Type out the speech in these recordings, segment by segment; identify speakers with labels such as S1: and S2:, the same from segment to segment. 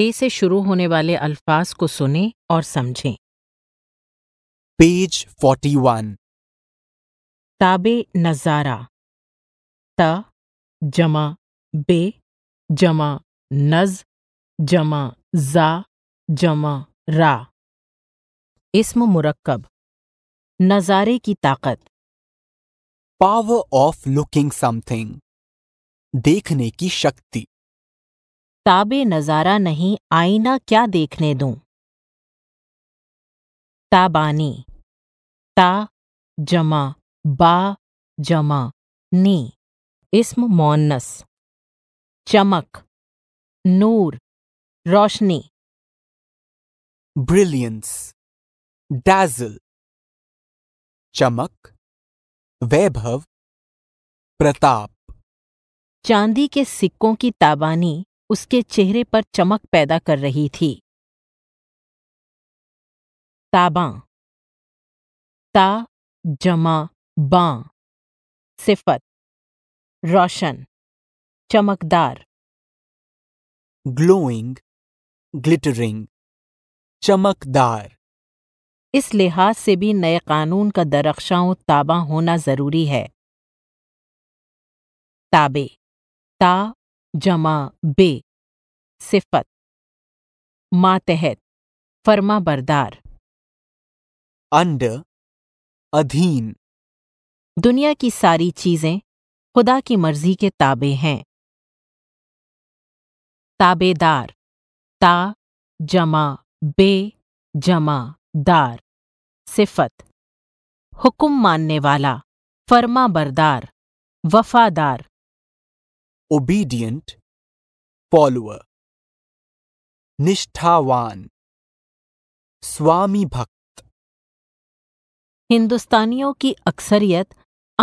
S1: ते से शुरू होने वाले अल्फाज को सुने और समझें पेज 41 ताबे नज़ारा त जमा बे जमा नज जमा जा जमा रा इसम मुरक्कब नज़ारे की ताकत पावर ऑफ लुकिंग समथिंग देखने की शक्ति ताबे नज़ारा नहीं आईना क्या देखने दूं ताबानी ता जमा बा जमा नी इस्म मोनस चमक नूर रोशनी ब्रिलियंस डैजल चमक वैभव प्रताप चांदी के सिक्कों की ताबानी उसके चेहरे पर चमक पैदा कर रही थी ताबा ता जमा बा सिफत रोशन चमकदार ग्लोइंग ग्लिटरिंग चमकदार इस लिहाज से भी नए कानून का दरख्शाओं ताबा होना जरूरी है ताबे ता जमा बे सिफत मातहत फर्मा बरदार अंड अधीन दुनिया की सारी चीजें खुदा की मर्जी के ताबे हैं ताबेदार ता जमा बे जमा दार सिफत हुक्म मानने वाला फर्मा बरदार वफादार obedient follower निष्ठावान स्वामी भक्त हिंदुस्तानियों की अक्सरियत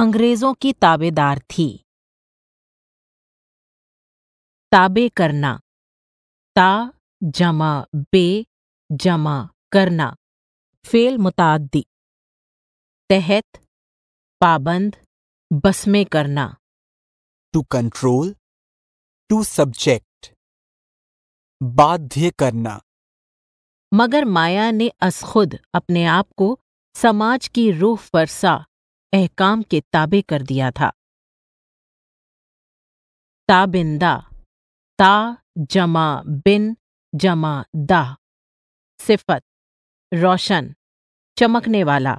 S1: अंग्रेजों की ताबेदार थी ताबे करना ता जमा बे जमा करना फेल मुतादी तहत पाबंद बस में करना टू कंट्रोल टू सब्जेक्ट बाध्य करना मगर माया ने असखुद अपने आप को समाज की रूह पर सा अहकाम के ताबे कर दिया था ताबिंदा ता जमा बिन जमा दा सिफत रोशन चमकने वाला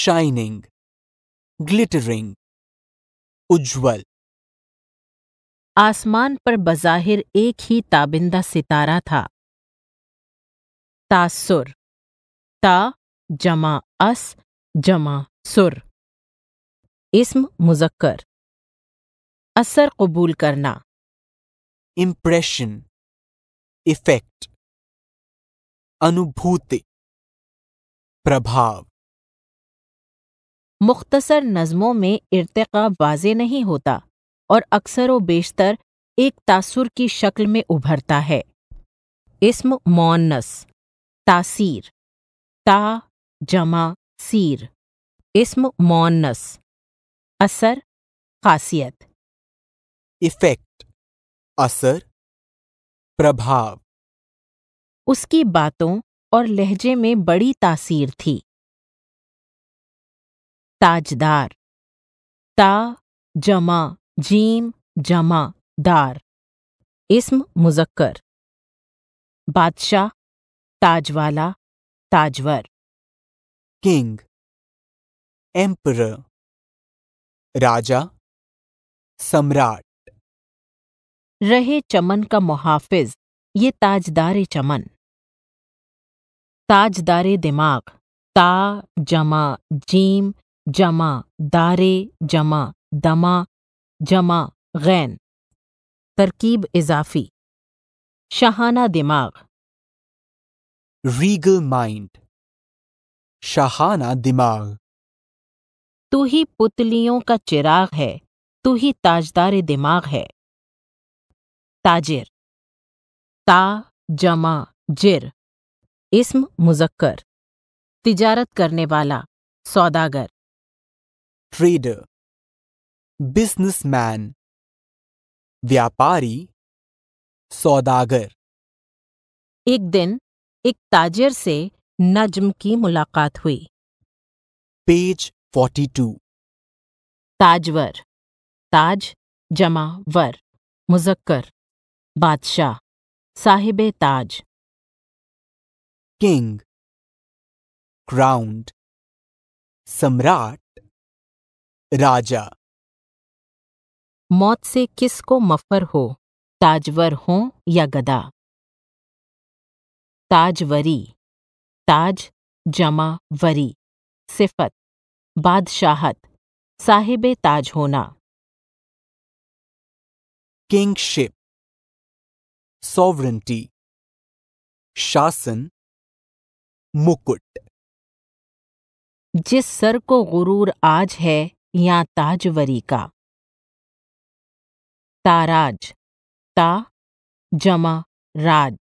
S1: शाइनिंग ग्लिटरिंग उज्जवल आसमान पर बज़ाहिर एक ही ताबिंदा सितारा था तासुर ता जमा अस जमा सुर इसम मुजक्कर असर कबूल करना इम्प्रेशन इफेक्ट अनुभूति प्रभाव मुख्तसर नज़मों में इरतका वाज नहीं होता और अक्सर व बेशतर एक तासुर की शक्ल में उभरता है इसम मौनस तासीर ता जमा सीर इसम मौनस असर खासियत इफेक्ट असर प्रभाव उसकी बातों और लहजे में बड़ी तासीर थी ताजदार ता जमा जीम जमा दार इसम मुजक्कर बादशाह ताजवाला ताजवर किंग एम्पर राजा सम्राट रहे चमन का मुहाफिज ये ताजदारे चमन ताजदारे दिमाग ता जमा जीम जमा दारे जमा दमा जमा गैन तरकीब इजाफी शहाना दिमाग रीगल माइंड शाहाना दिमाग तू ही पुतलियों का चिराग है तू ही ताजदार दिमाग है ताजिर ता जमा जिर इसम मुजक्कर तिजारत करने वाला सौदागर ट्रेडर बिजनेसमैन व्यापारी सौदागर एक दिन एक ताजर से नजम की मुलाकात हुई पेज 42 ताजवर ताज जमा वर मुजक्कर बादशाह साहिब ताज किंग क्राउंड सम्राट राजा मौत से किसको मफर हो ताजवर हो या गदा ताजवरी ताज जमा वरी सिफत बादशाहत साहिब ताज होना किंगशिप सॉवरेंटी शासन मुकुट जिस सर को गुरूर आज है या ताजवरी का ताराज ता जमा राज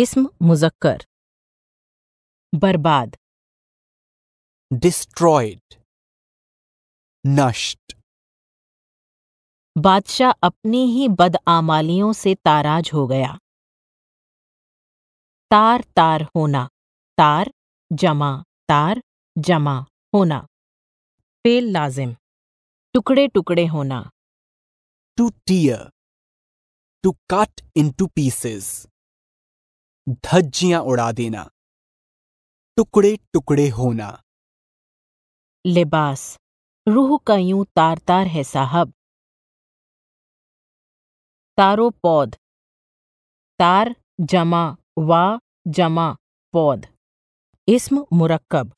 S1: इस्म मुजक्कर बर्बाद डिस्ट्रॉयड नष्ट बादशाह अपनी ही बदआमालियों से ताराज हो गया तार तार होना तार जमा तार जमा होना फेल लाजिम टुकड़े टुकड़े होना to tear to cut in two pieces धज्जियां उड़ा देना टुकड़े टुकड़े होना लिबास रूह का यूं तार तार है साहब तारो पौध तार जमा वा जमा पौध इसम मुरक्कब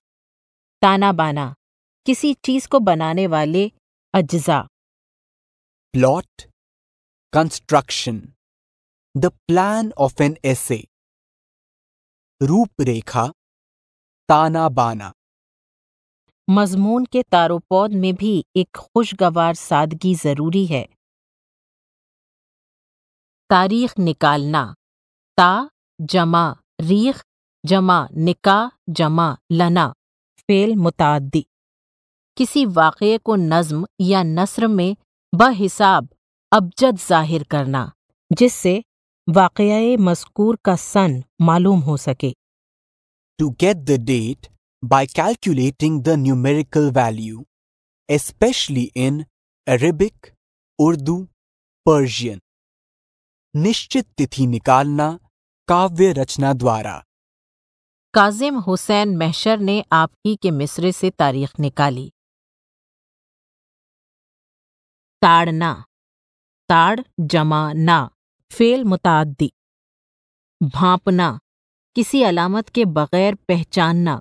S1: ताना बाना किसी चीज को बनाने वाले अज्जा plot construction the plan of an essay रूपरेखा ताना बाना मजमून के तारोपौध में भी एक खुशगवार सादगी जरूरी है तारीख निकालना ता जमा रीख जमा निका जमा लना फेल मुतादी किसी वाक़े को नज्म या नसर में बहिसाब अबजद जाहिर करना जिससे वाक़ मस्कूर का सन मालूम हो सके to get the date by calculating the numerical value especially in Arabic Urdu Persian निश्चित तिथि निकालना काव्य रचना द्वारा काजिम हुसैन महशर ने आपकी के मिसरे से तारीख निकाली ताड़ना ताड़ जमा ना फेल मुतादी भापना किसी अलामत के बगैर पहचानना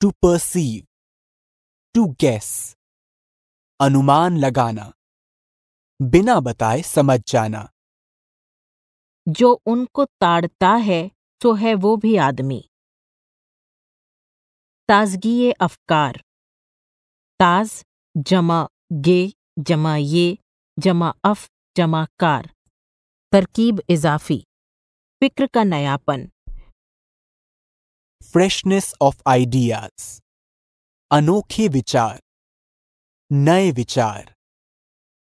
S1: टू परसीव टू गैस अनुमान लगाना बिना बताए समझ जाना जो उनको ताड़ता है तो है वो भी आदमी ताजगी अफकार ताज जमा गे जमा ये जमा अफ जमा कार तरकीब इजाफी फिक्र का नयापन फ्रेशनेस ऑफ आइडियाज अनोखे विचार नए विचार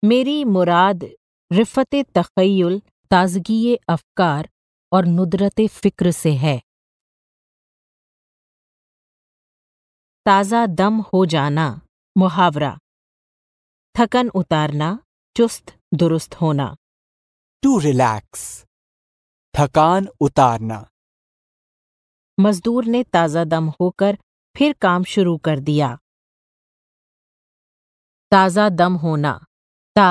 S1: मेरी मुराद रिफत तखयल ताजगी अफकार और नुदरत फ़िक्र से है ताज़ा दम हो जाना मुहावरा थकन उतारना चुस्त दुरुस्त होना टू रिलैक्स थकान उतारना मजदूर ने ताज़ा दम होकर फिर काम शुरू कर दिया ताज़ा दम होना ता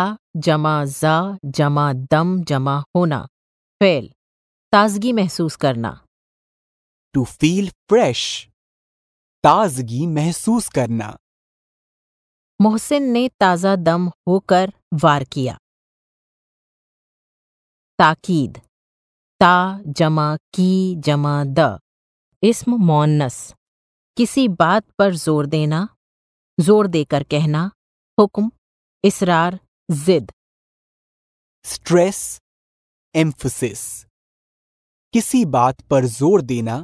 S1: जमा जा जमा दम जमा होना फेल ताजगी महसूस करना टू फील फ्रेश ताजगी महसूस करना मोहसिन ने ताज़ा दम होकर वार किया ताकीद ता जमा की जमा द इस्म मौनस किसी बात पर जोर देना जोर देकर कहना हुक्म इसरार जिद स्ट्रेस एम्फोसिस किसी बात पर जोर देना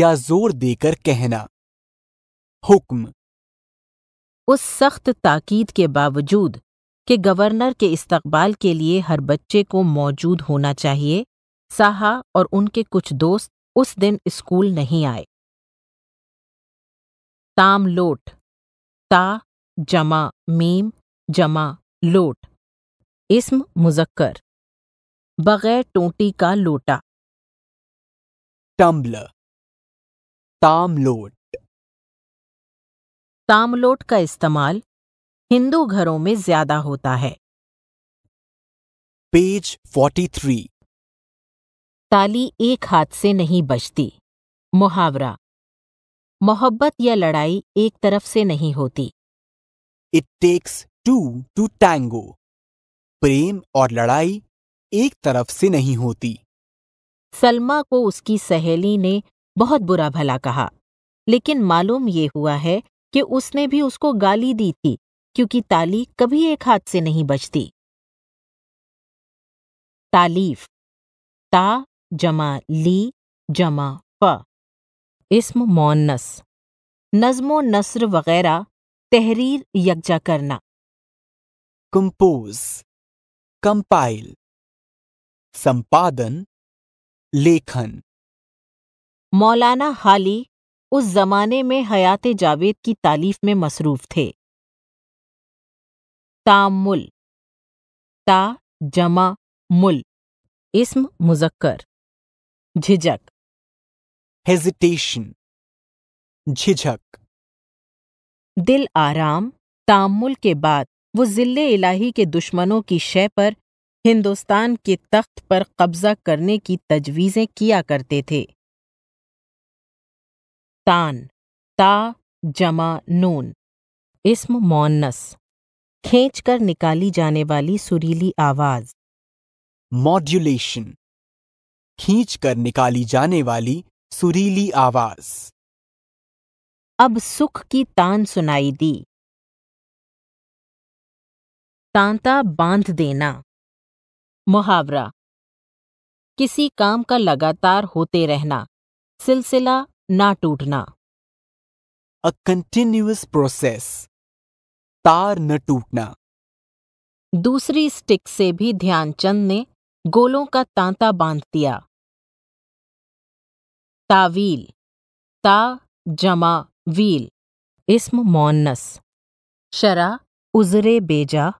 S1: या जोर देकर कहना हुक्म उस सख्त ताकीद के बावजूद कि गवर्नर के इस्तकबाल के लिए हर बच्चे को मौजूद होना चाहिए साहा और उनके कुछ दोस्त उस दिन स्कूल नहीं आए लोट ता जमा मीम जमा लोट इसम मुजक्कर बगैर टोटी का लोटा ताम लोट तामलोट का इस्तेमाल हिंदू घरों में ज्यादा होता है पेज 43 ताली एक हाथ से नहीं बजती मुहावरा मोहब्बत या लड़ाई एक तरफ से नहीं होती it takes two to tango प्रेम और लड़ाई एक तरफ से नहीं होती सलमा को उसकी सहेली ने बहुत बुरा भला कहा लेकिन मालूम ये हुआ है कि उसने भी उसको गाली दी थी क्योंकि ताली कभी एक हाथ से नहीं बचती तालीफ ता जमा ली जमा प इसम मौनस नज्मो नसर वगैरह तहरीर यकजा करना कंपोज कंपाइल संपादन लेखन मौलाना हाली उस जमाने में हयात जावेद की तालीफ में मसरूफ थे तामुल ता जमा मुल इस्म मुजक्कर झिझक हेजिटेशन झिझक दिल आराम तामुल के बाद वो जिले इलाही के दुश्मनों की शय पर हिंदुस्तान के तख्त पर कब्जा करने की तजवीज़ें किया करते थे तान ता जमा नून इस्म मोन्नस खींच कर निकाली जाने वाली सुरीली आवाज मॉड्यूलेशन खींच कर निकाली जाने वाली सुरीली आवाज अब सुख की तान सुनाई दी तांता बांध देना मुहावरा किसी काम का लगातार होते रहना सिलसिला ना टूटना अ कंटिन्यूस प्रोसेस तार न टूटना दूसरी स्टिक से भी ध्यानचंद ने गोलों का तांता बांध दिया तावील ता जमा वील इस्म मोन्नस शरा उजरे बेजा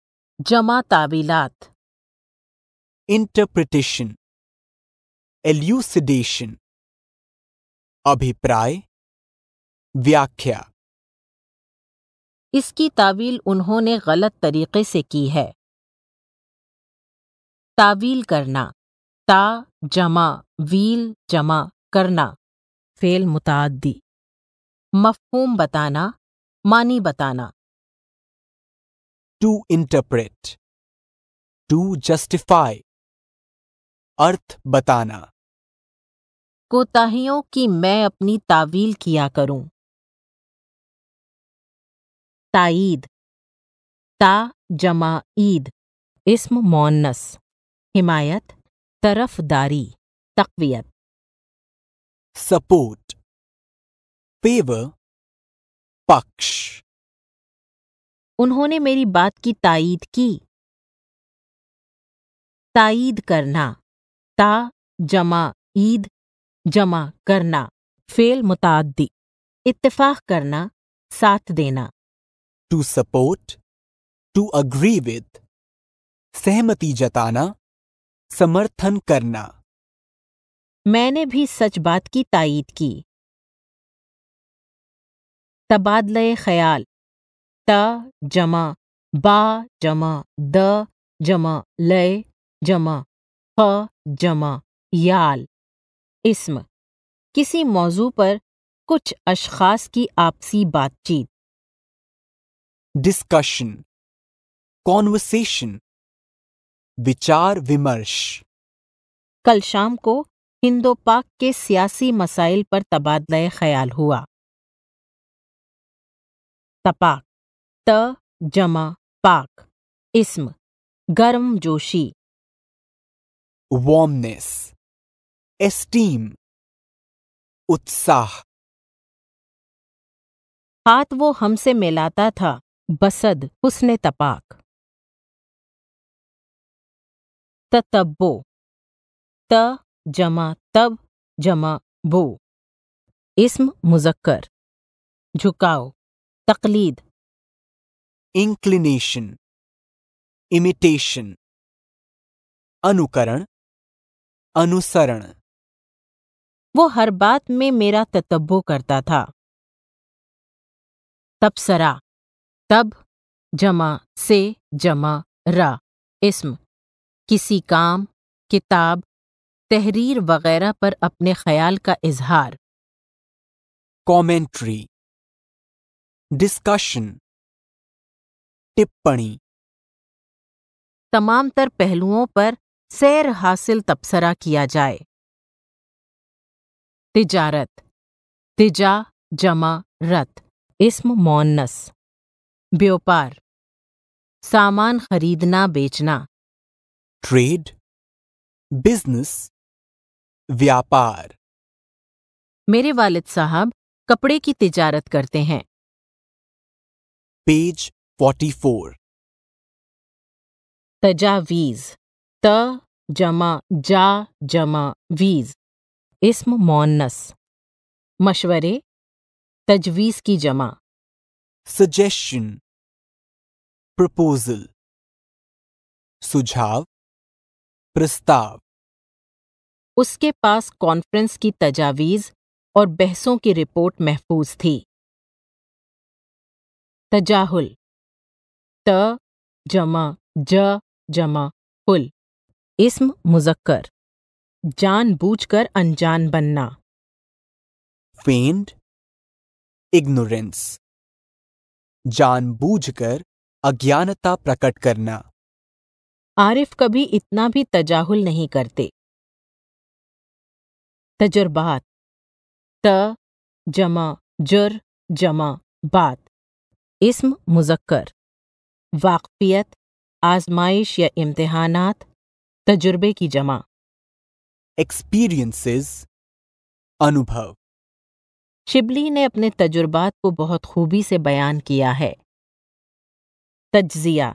S1: जमा तावीलात इंटरप्रिटेशन एल्यूसिडेशन अभिप्राय व्याख्या इसकी तावील उन्होंने गलत तरीके से की है तावील करना ता जमा वील जमा करना फेल मुतादी मफहूम बताना मानी बताना टू इंटरप्रेट टू जस्टिफाई अर्थ बताना कोताहियों की मैं अपनी तावील किया करूं ताईद ता जमा ईद इसम मोनस हिमायत तरफदारी तकवियत सपोर्ट फेवर पक्ष उन्होंने मेरी बात की ताईद की ताईद करना ता जमा ईद जमा करना फेल मुतादी इतफाक करना साथ देना to support to agree with सहमति जताना समर्थन करना मैंने भी सच बात की तायद की तबादले ख्याल त जमा बा जमा द जमा लय जमा ख जमा याल इस्म किसी मौजू पर कुछ अशखास की आपसी बातचीत डिस्कशन कॉन्वर्सेशन विचार विमर्श कल शाम को हिंदो पाक के सियासी मसाइल पर तबादला ख्याल हुआ तपाक त जमा पाक इसम गर्म जोशी वार्मनेस एस्टीम उत्साह हाथ वो हमसे मिलाता था बसद उसने तपाक ततब्बो त जमा तब जमा बो इसम मुजक्कर झुकाव तकलीद इंक्लिनेशन इमिटेशन अनुकरण अनुसरण वो हर बात में मेरा तत्बो करता था तबसरा तब जमा से जमा रा इस्म किसी काम किताब तहरीर वगैरह पर अपने ख्याल का इजहार कमेंट्री डिस्कशन टिप्पणी तमाम तर पहलुओं पर सैर हासिल तबसरा किया जाए तिजारत तिजा जमा रत इस्म मौनस व्यापार सामान खरीदना बेचना ट्रेड बिजनेस व्यापार मेरे वालिद साहब कपड़े की तिजारत करते हैं पेज 44 तजावीज त जमा जा जमा वीज इस्म मौनस मशवरे तजवीज़ की जमा सजेशन प्रपोजल सुझाव प्रस्ताव उसके पास कॉन्फ्रेंस की तजावीज़ और बहसों की रिपोर्ट महफूज थी तजाहुल त जमा ज जमा हुल इसम मुजक्कर जानबूझकर अनजान बनना फेंड इग्नोरेंस जानबूझकर अज्ञानता प्रकट करना आरिफ कभी इतना भी तजाहुल नहीं करते तजुर्बात त जमा जुर जमा बात इसम मुजक्कर वाकफियत आजमाइश या इम्तहानात तजुर्बे की जमा एक्सपीरियंसेस अनुभव शिबली ने अपने तजुर्बात को बहुत खूबी से बयान किया है तजिया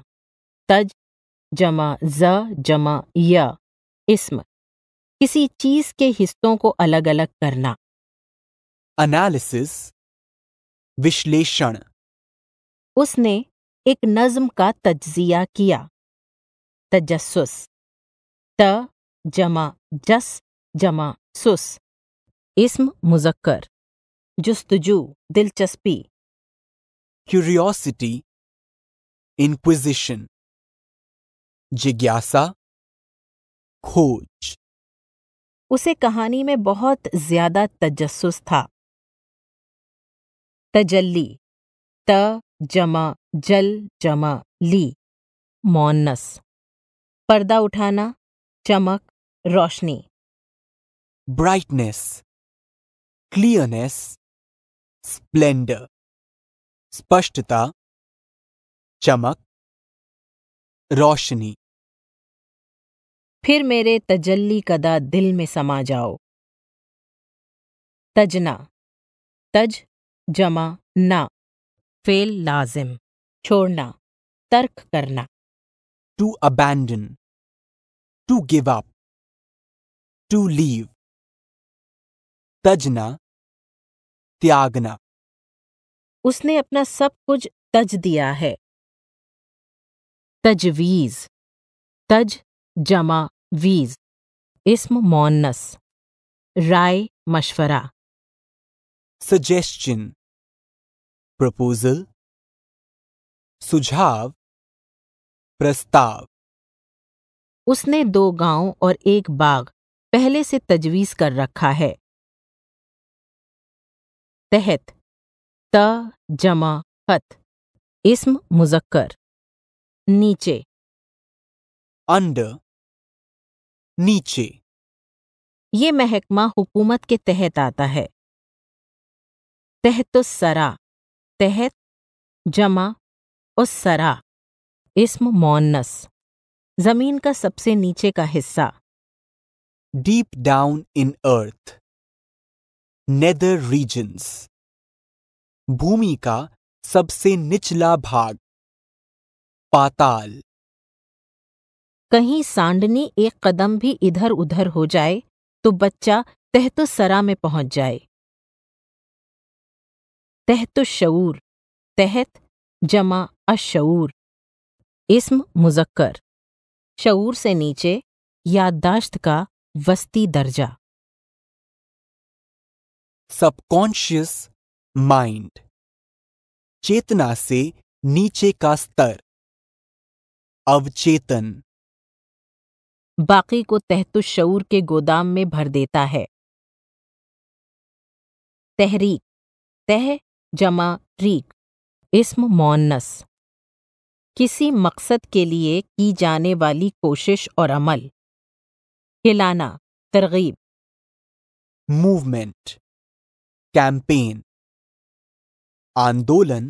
S1: तज जमा ज जमा य इसम किसी चीज के हिस्सों को अलग अलग करना अनालिसिस विश्लेषण उसने एक नज्म का तज्जिया किया तजस्सुस त जमा जस जमा सुस इस्म मुजक्कर जस्तजू दिलचस्पी क्यूरियोसिटी इंक्विजिशन जिज्ञासा खोज उसे कहानी में बहुत ज्यादा तजस्सुस था तजल्ली त जमा जल जमा ली मौनस पर्दा उठाना चमक रोशनी ब्राइटनेस क्लियरनेस स्प्लेंडर स्पष्टता चमक रोशनी फिर मेरे तजल्ली कदा दिल में समा जाओ तजना तज जमा ना फेल लाजिम छोड़ना तर्क करना to abandon to give up to leave तजना त्यागना उसने अपना सब कुछ तज दिया है तजवीज तज जमा वीज इस्म मोनस राय मशवरा सजेशन प्रपोजल सुझाव प्रस्ताव उसने दो गांव और एक बाग पहले से तजवीज़ कर रखा है तहत त जमा हत इसम मुजक्कर नीचे अंड नीचे ये महकमा हुकूमत के तहत आता है तहत सरा तहत जमा उस सरा इस्म मोन्नस जमीन का सबसे नीचे का हिस्सा deep down in earth nether regions भूमि का सबसे निचला भाग पाताल कहीं सांडनी एक कदम भी इधर उधर हो जाए तो बच्चा तहतो सरा में पहुंच जाए तहतो शऊर तहत जमा अशऊर इसम मुजक्कर शऊर से नीचे याददाश्त का वस्ती दर्जा सबकॉन्शियस माइंड चेतना से नीचे का स्तर अवचेतन बाकी को शऊर के गोदाम में भर देता है तहरीक तह जमा रीक इसम मौनस किसी मकसद के लिए की जाने वाली कोशिश और अमल हिलाना तरगीब मूवमेंट कैंपेन आंदोलन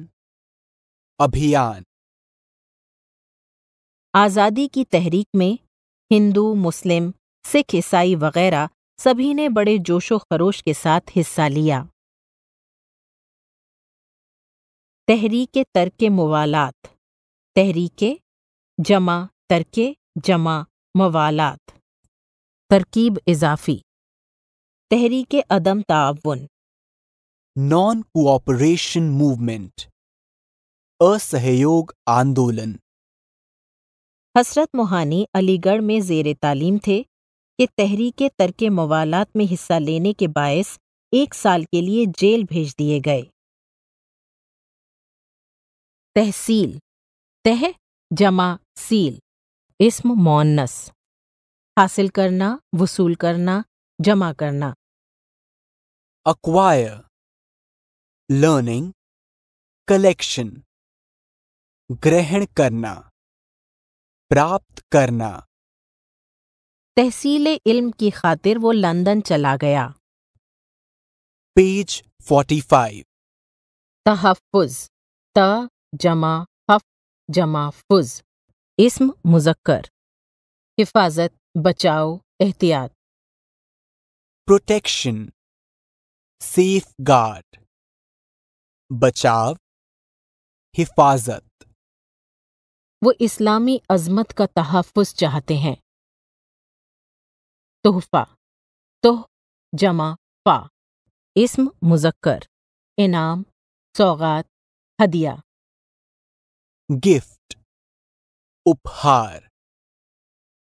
S1: अभियान आज़ादी की तहरीक में हिंदू मुस्लिम सिख ईसाई वगैरह सभी ने बड़े जोशो खरोश के साथ हिस्सा लिया तहरीक तर्क मवालात तहरीके जमा तर्क जमा मवालात तरकीब इजाफी तहरीक अदम ताउन नॉन कोऑपरेशन मूवमेंट असहयोग आंदोलन हसरत मोहानी अलीगढ़ में जेर तालीम थे कि तहरीक तर्क मवालात में हिस्सा लेने के बायस एक साल के लिए जेल भेज दिए गए तहसील तह जमा सील इसम मोनस हासिल करना वसूल करना जमा करना अक्वायर लर्निंग कलेक्शन ग्रहण करना प्राप्त करना तहसील इल्म की खातिर वो लंदन चला गया पेज 45 तहफ़ुज त जमा हफ जमा फुज इसम मुजक्कर हिफाजत बचाओ एहतियात प्रोटेक्शन सेफ गार्ड बचाव हिफाजत वो इस्लामी अजमत का तहफ़ चाहते हैं तोहफा तोह जमा पा इसम मुजक्कर इनाम सौगात हदिया गिफ्ट उपहार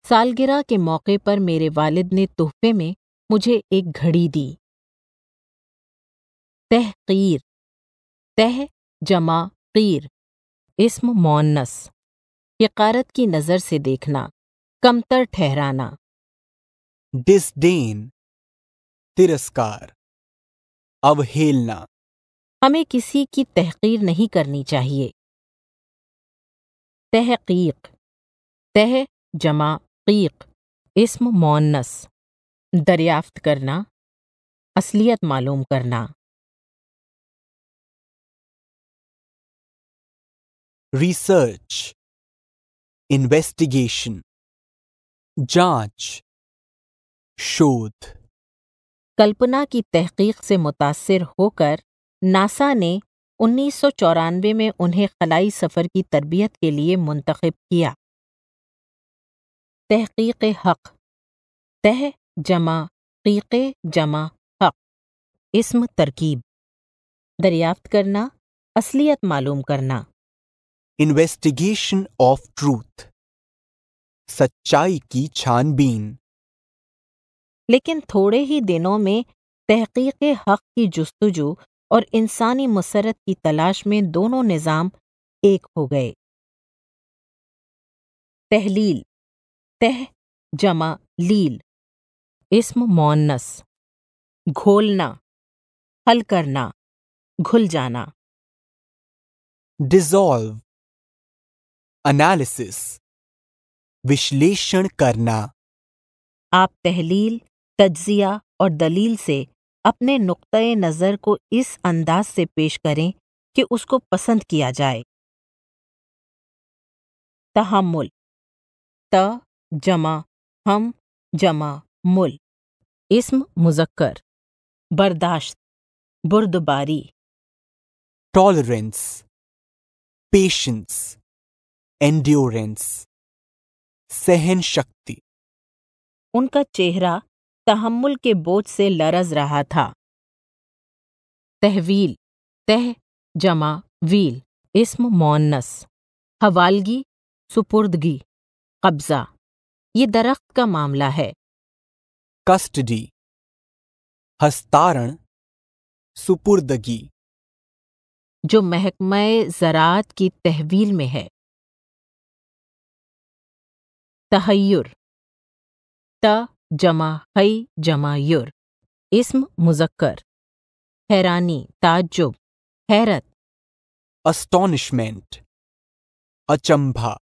S1: सालगिरह के मौके पर मेरे वालिद ने तोहफे में मुझे एक घड़ी दी तहकीर तह जमा कीर इस्म मोनस यकारत की नज़र से देखना कमतर ठहराना डिसडेन तिरस्कार अवहेलना हमें किसी की तहकीर नहीं करनी चाहिए तहकीक तह जमा तहक़ीक इसम मौनस दरियाफ्त करना असलियत मालूम करना रिसर्च इन्वेस्टिगेशन जांच शोध कल्पना की तहकीक से मुतासर होकर नासा ने उन्नीस सौ चौरानवे में उन्हें खलाई सफ़र की तरबियत के लिए मुंतखब किया तहक़ीक़ हक़ तह जमा क़ीक़ जमा हक़ इसम तरकीब दरियाफ्त करना असलियत मालूम करना इन्वेस्टिगेशन ऑफ ट्रूथ सच्चाई की छानबीन लेकिन थोड़े ही दिनों में तहकीक हक की जस्तजू और इंसानी मसरत की तलाश में दोनों निज़ाम एक हो गए तहलील तह जमा लील इस्म मौनस घोलना हल करना घुल जाना डिजॉल्व एनालिसिस विश्लेषण करना आप तहलील तजिया और दलील से अपने नुक़ नज़र को इस अंदाज से पेश करें कि उसको पसंद किया जाए तहमुल त जमा हम जमा मुल इसम मुजक्कर बर्दाश्त बुर्दबारी टॉलरेंस पेशेंस एंड्योरेंस सहन शक्ति उनका चेहरा तहमुल के बोझ से लरज रहा था तहवील तह जमा वील इसम मोनस हवालगी सुपुर्दगी कब्ज़ा ये दरख्त का मामला है कस्टडी हस्तारण सुपुर्दगी जो महकमा ज़रात की तहवील में है तहयुर त जमा हई जमा युर इसम मुजक्कर हैरानी ताजुब हैरत अस्टोनिशमेंट अचंभा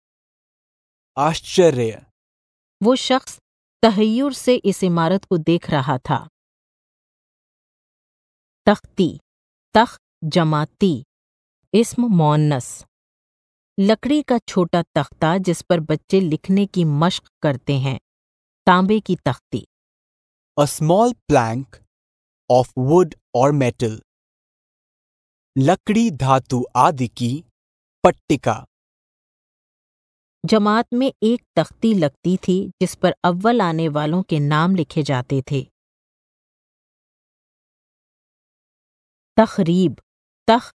S1: आश्चर्य वो शख्स तहयूर से इस इमारत को देख रहा था तख्ती तख जमाती इसम मौनस लकड़ी का छोटा तख्ता जिस पर बच्चे लिखने की मश्क करते हैं तांबे की तख्ती a small plank of wood और मेटल लकड़ी धातु आदि की पट्टिका जमात में एक तख्ती लगती थी जिस पर अव्वल आने वालों के नाम लिखे जाते थे तखरीब तख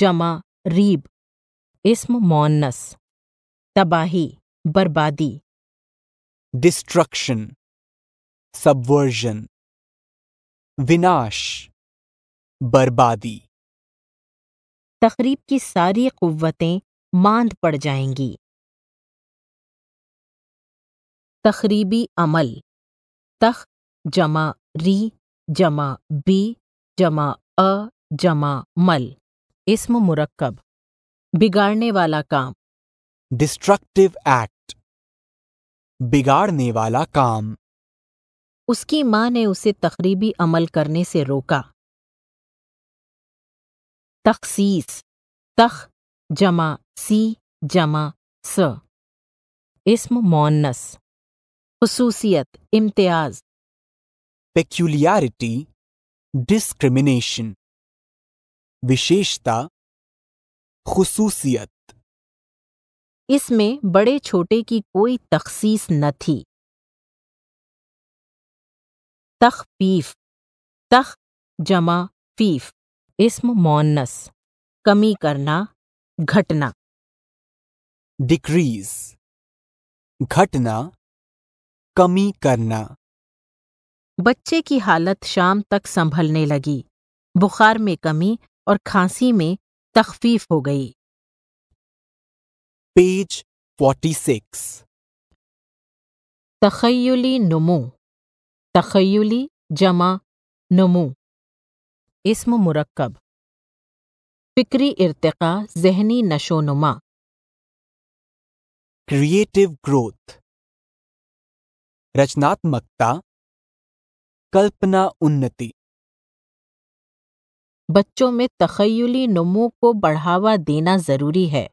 S1: जमा रीब इसम मोनस तबाही बर्बादी डिस्ट्रक्शन सबवर्जन विनाश बर्बादी तकरीब की सारी कुवतें मांद पड़ जाएंगी तखरीबी अमल तख जमा री जमा बी जमा अ जमा मल इसम मुरक्कब बिगाड़ने वाला काम डिस्ट्रक्टिव एक्ट बिगाड़ने वाला काम उसकी माँ ने उसे तकरीबी अमल करने से रोका तखसीस तख जमा सी जमा स इसम मोनस खसूसियत इम्तियाज पेक्यूलियरिटी डिस्क्रिमिनेशन विशेषता खसूसियत इसमें बड़े छोटे की कोई तख्सीस न थी तखफीफ तख जमा फीफ इसम मोनस कमी करना घटना डिक्रीज घटना कमी करना बच्चे की हालत शाम तक संभलने लगी बुखार में कमी और खांसी में तखफीफ हो गई पेज 46 तखयुली नमो तखयुली जमा नमो इसम मुरक्कब फिक्री इरतका जहनी नशोनुमा क्रिएटिव ग्रोथ रचनात्मकता कल्पना उन्नति बच्चों में तखयली नमो को बढ़ावा देना जरूरी है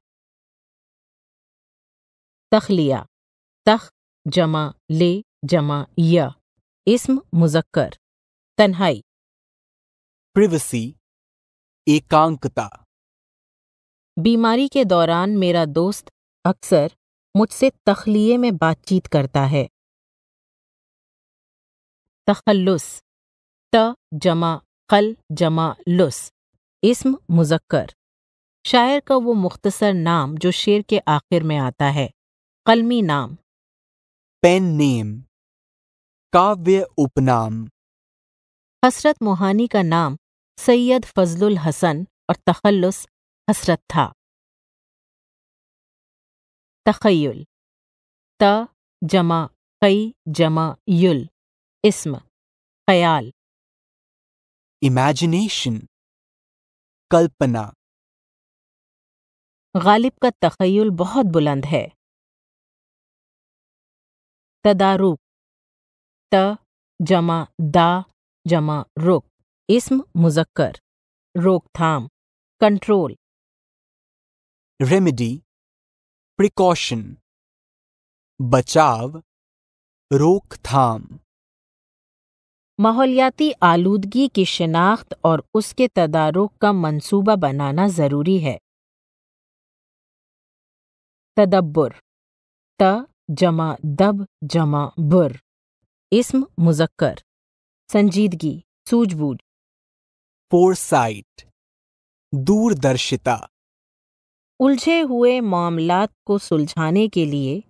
S1: तखलिया तख जमा ले जमा या इसम मुजक्कर तन्हाई प्रिवसी एकांकता बीमारी के दौरान मेरा दोस्त अक्सर मुझसे तखलिए में बातचीत करता है तखल्लुस त जमा खल जमा लुस इसम मुजक्कर शायर का वो मुख्तसर नाम जो शेर के आखिर में आता है कलमी नाम पेन नेम काव्य उपनाम हसरत मोहानी का नाम सैयद फजलुल हसन और तखल्लुस हसरत था तखयल त जमा कई जमा युल इसम ख्याल इमेजिनेशन कल्पना गालिब का तखयल बहुत बुलंद है तदारुक त जमा दा जमा रुक इसम मुजक्कर रोकथाम कंट्रोल रेमेडी प्रिकॉशन बचाव रोकथाम माहौलियाती आलूदगी की शिनाख्त और उसके तदारों का मंसूबा बनाना ज़रूरी है तदब्बर त जमा दब जमा बुर इसम मुजक्कर संजीदगी सूझबूझ फोरसाइट दूरदर्शिता उलझे हुए मामलात को सुलझाने के लिए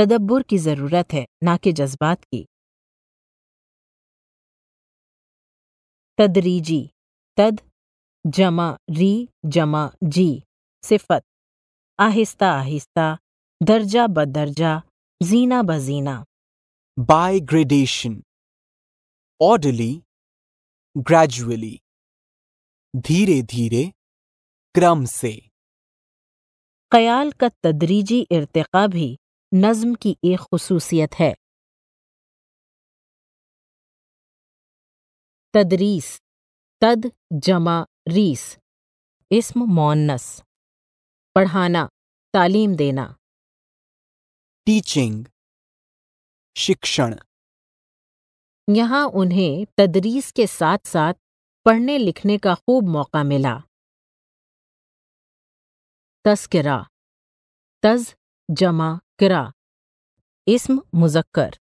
S1: तदब्बर की ज़रूरत है ना कि जज्बात की तदरीजी तद जमा री जमा जी सिफत आहिस्ता आहिस्ता दर्जा ब दर्जा जीना ब जीना by gradation orderly धीरे धीरे क्रम से ख्याल का तदरीजी इरतका भी नज्म की एक खसूसियत है तदरीस तद जमा रीस इस्म मौनस पढ़ाना तालीम देना टीचिंग शिक्षण यहाँ उन्हें तदरीस के साथ साथ पढ़ने लिखने का खूब मौका मिला तस्करा तज जमा करा इसम मुजक्कर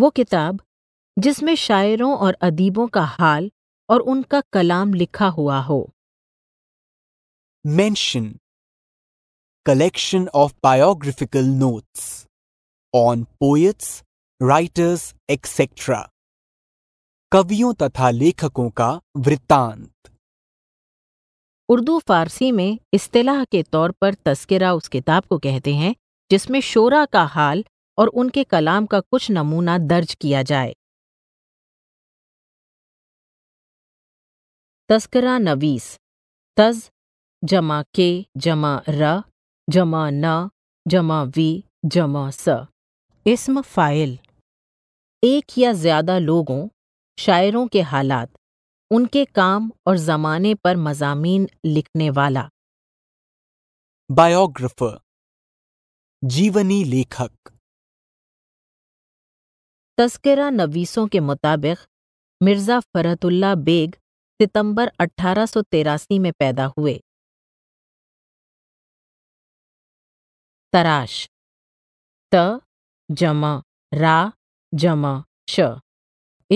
S1: वो किताब जिसमें शायरों और अदीबों का हाल और उनका कलाम लिखा हुआ हो mention collection of biographical notes on poets writers etcetera कवियों तथा लेखकों का वृत्तांत उर्दू फारसी में इस्तेलाह के तौर पर तस्करा उस किताब को कहते हैं जिसमें शोरा का हाल और उनके कलाम का कुछ नमूना दर्ज किया जाए तस्करा नवीस तज जमा के जमा र जमा न जमा वी जमा स इसम फ़ाइल एक या ज़्यादा लोगों शायरों के हालात उनके काम और ज़माने पर मजामीन लिखने वाला बायोग्राफर जीवनी लेखक तस्करा नवीसों के मुताबिक मिर्ज़ा फ़रहतुल्ला बेग सितंबर अठारह में पैदा हुए तराश त जमा रा जमा श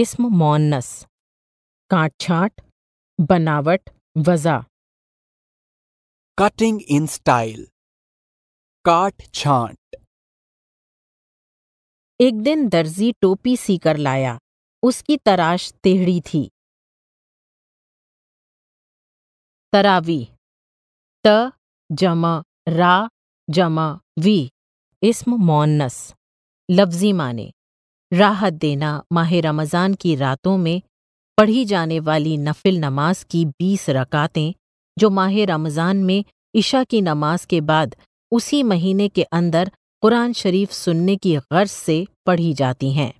S1: इस्म मौनस काट छाट बनावट वजा कटिंग इन स्टाइल काट छाट एक दिन दर्जी टोपी सीकर लाया उसकी तराश तेहड़ी थी तरावी त जम रा जम वी इसम मौनस लफ्जी माने राहत देना माह रमज़ान की रातों में पढ़ी जाने वाली नफिल नमाज की बीस रकातें जो माह रमज़ान में ईशा की नमाज के बाद उसी महीने के अंदर कुरान शरीफ सुनने की गर्ज से पढ़ी जाती हैं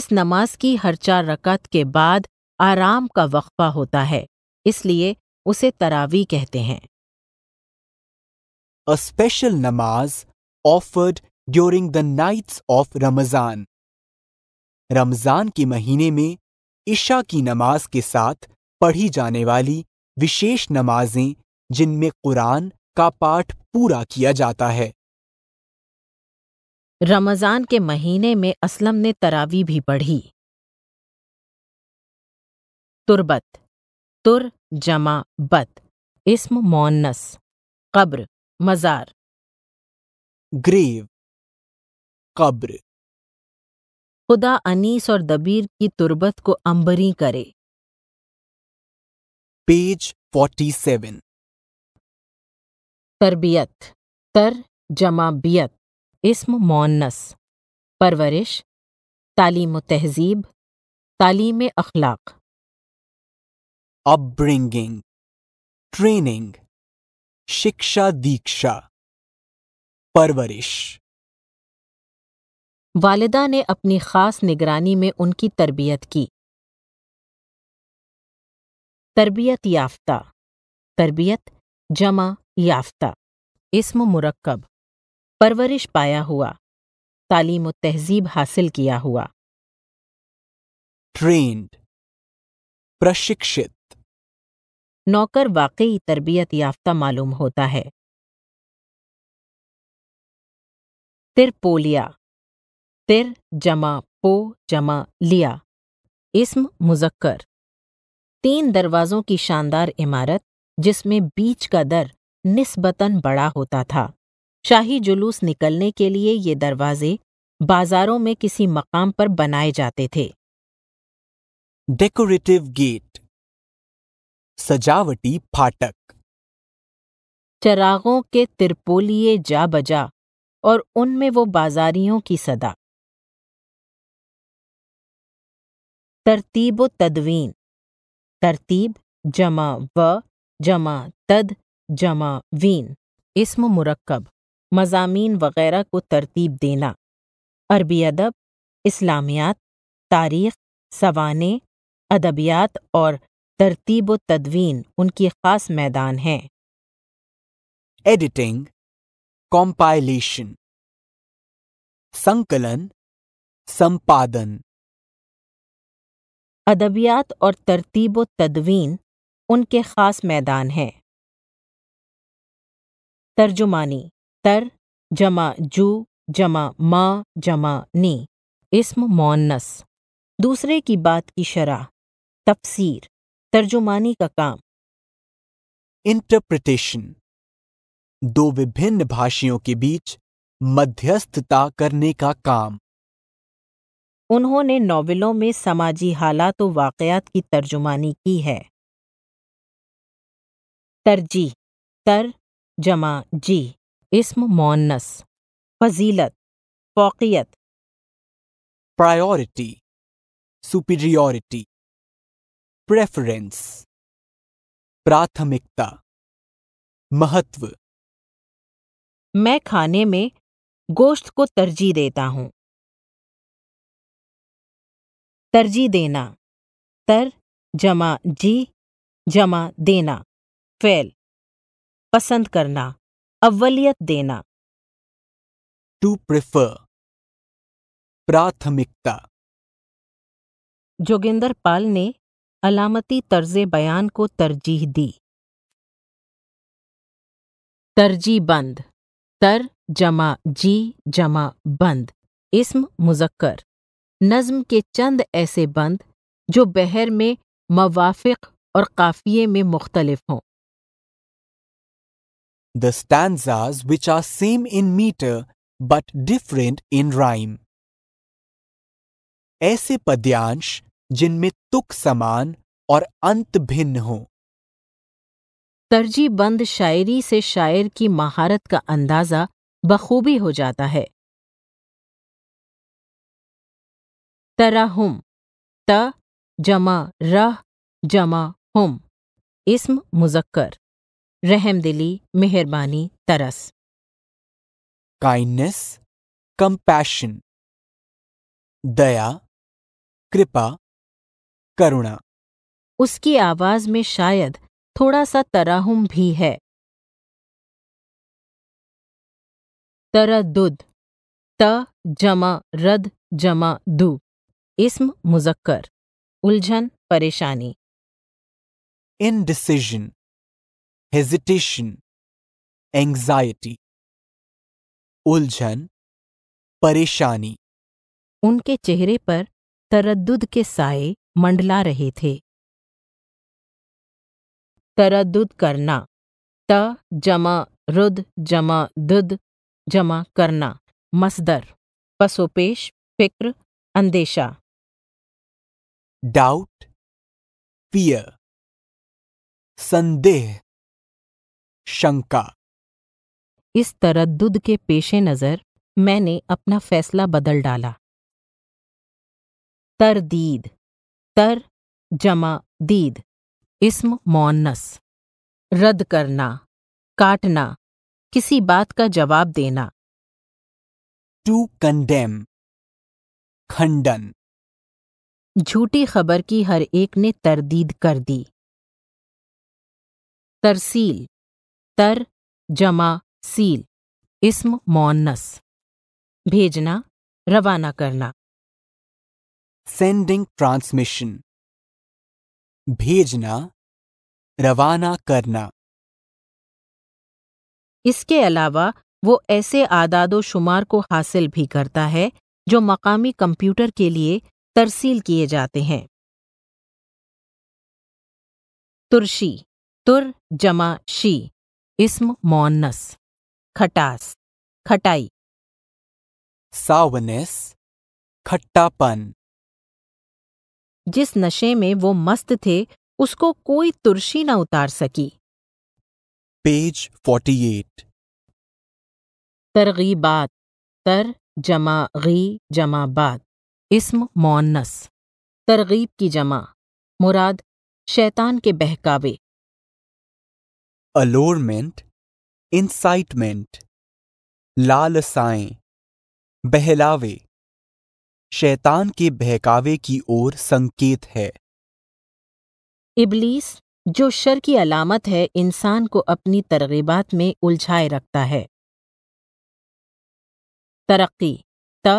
S1: इस नमाज की हर चार रकत के बाद आराम का वक्फा होता है इसलिए उसे तरावी कहते हैं a special namaz offered during the nights of Ramzan Ramzan के महीने में ईशा की नमाज के साथ पढ़ी जाने वाली विशेष नमाजें जिनमें कुरान का पाठ पूरा किया जाता है रमजान के महीने में असलम ने तरावी भी पढ़ी तुरबत तुर जमा बत इस्म मोन्नस कब्र मज़ार ग्रीव कब्र खुदा अनीस और दबीर की तुरबत को अंबरी करे पेज 47 तरबियत तर जमा बियत इसम मोनस परवरिश तालीम तहजीब तालीम अखलाक अपब्रिंगिंग ट्रेनिंग शिक्षा दीक्षा परवरिश वालिदा ने अपनी खास निगरानी में उनकी तरबियत की तरबियत याफ्ता तरबियत जमा याफ्ता इसम मुरक्कब परवरिश पाया हुआ तालीम तहजीब हासिल किया हुआ ट्रेन प्रशिक्षित नौकर वाकई तरबियत याफ्ता मालूम होता है तिरपोलिया तिर जमा पो जमा लिया इस्म मुजक्कर तीन दरवाज़ों की शानदार इमारत जिसमें बीच का दर निस्बतन बड़ा होता था शाही जुलूस निकलने के लिए ये दरवाजे बाजारों में किसी मकाम पर बनाए जाते थे डेकोरेटिव गेट सजावटी फाटक चरागों के तिरपोलिए जा बजा और उनमें वो बाजारियों की सदा तरतीब तदवीन तरतीब जमा व जमा तद जमा वीन इसम मुरक्कब मजामीन वगैरह को तरतीब देना अरबी अदब इस्लामियात तारीख सवाने अदबियात और तरतीब व तदवीन उनकी खास मैदान हैं एडिटिंग कॉम्पाइलेशन संकलन संपादन अदबियात और तरतीब व तदवीन उनके खास मैदान हैं तर्जुमानी तर जमा जू जमा मा जमा नी इसम मोनस दूसरे की बात की शरा तफसीर तर्जुमानी का काम इंटरप्रिटेशन दो विभिन्न भाषियों के बीच मध्यस्थता करने का काम उन्होंने नॉवेलों में समाजी हालात व वाकयात की तर्जुमानी की है तरजीह तर जमा जी इसम मोनस फजीलत फोकियत प्रायोरिटी सुपीरियोरिटी प्रेफरेंस प्राथमिकता महत्व मैं खाने में गोश्त को तरजीह देता हूं तरजीह देना तर जमा जी जमा देना फैल पसंद करना अव्वलियत देना टू प्रेफर प्राथमिकता जोगिंदर पाल ने अलामती तर्ज बयान को तरजीह दी तरजीह बंद तर जमा जी जमा बंद इसम मुजक्कर नज्म के चंद ऐसे बंद जो बहर में मवाफिक और काफिये में मुख्तलिफ हों the stand which are same in metre but different in rhyme ऐसे पद्यांश जिनमें तुक समान और अंत भिन्न हो बंद शायरी से शायर की महारत का अंदाजा बखूबी हो जाता है तराहुम त जमा रह जमा हुम इसम मुजक्कर रहमदिली मेहरबानी तरस काइंडनेस कंपैशन दया कृपा करुणा उसकी आवाज में शायद थोड़ा सा तराहुम भी है तरदुद त जमा रद जमा दु इसम मुजक्कर उलझन परेशानी डिसीजन हेजिटेशन एंग्जाइटी उलझन परेशानी उनके चेहरे पर तरदुद के साए मंडला रहे थे तरदुद करना त जमा रुद जमा दुद जमा करना मसदर पसोपेश फिक्र अंदेशा डाउट फियर संदेह शंका इस तरदुद के पेशे नज़र मैंने अपना फैसला बदल डाला तरदीद तर जमा दीद इसम मौनस रद्द करना काटना किसी बात का जवाब देना टू कंडेम खंडन झूठी खबर की हर एक ने तरदीद कर दी तरसील तर जमा सील इस्म मौनस भेजना रवाना करना सेंडिंग ट्रांसमिशन भेजना रवाना करना इसके अलावा वो ऐसे आदाद शुमार को हासिल भी करता है जो मकामी कंप्यूटर के लिए तरसील किए जाते हैं तुरशी तुर जमा शी इसम मोन्नस खटास खटाई सावनेस खट्टापन जिस नशे में वो मस्त थे उसको कोई तुर्शी न उतार सकी पेज 48 तरगीबात तर जमा गी जमा बात इसम मोनस तरगीब की जमा मुराद शैतान के बहकावे अलोरमेंट इंसाइटमेंट लालसाएं बहलावे शैतान के बहकावे की ओर संकेत है इबलीस जो शर की अलामत है इंसान को अपनी तरगीबात में उलझाए रखता है तरक्की त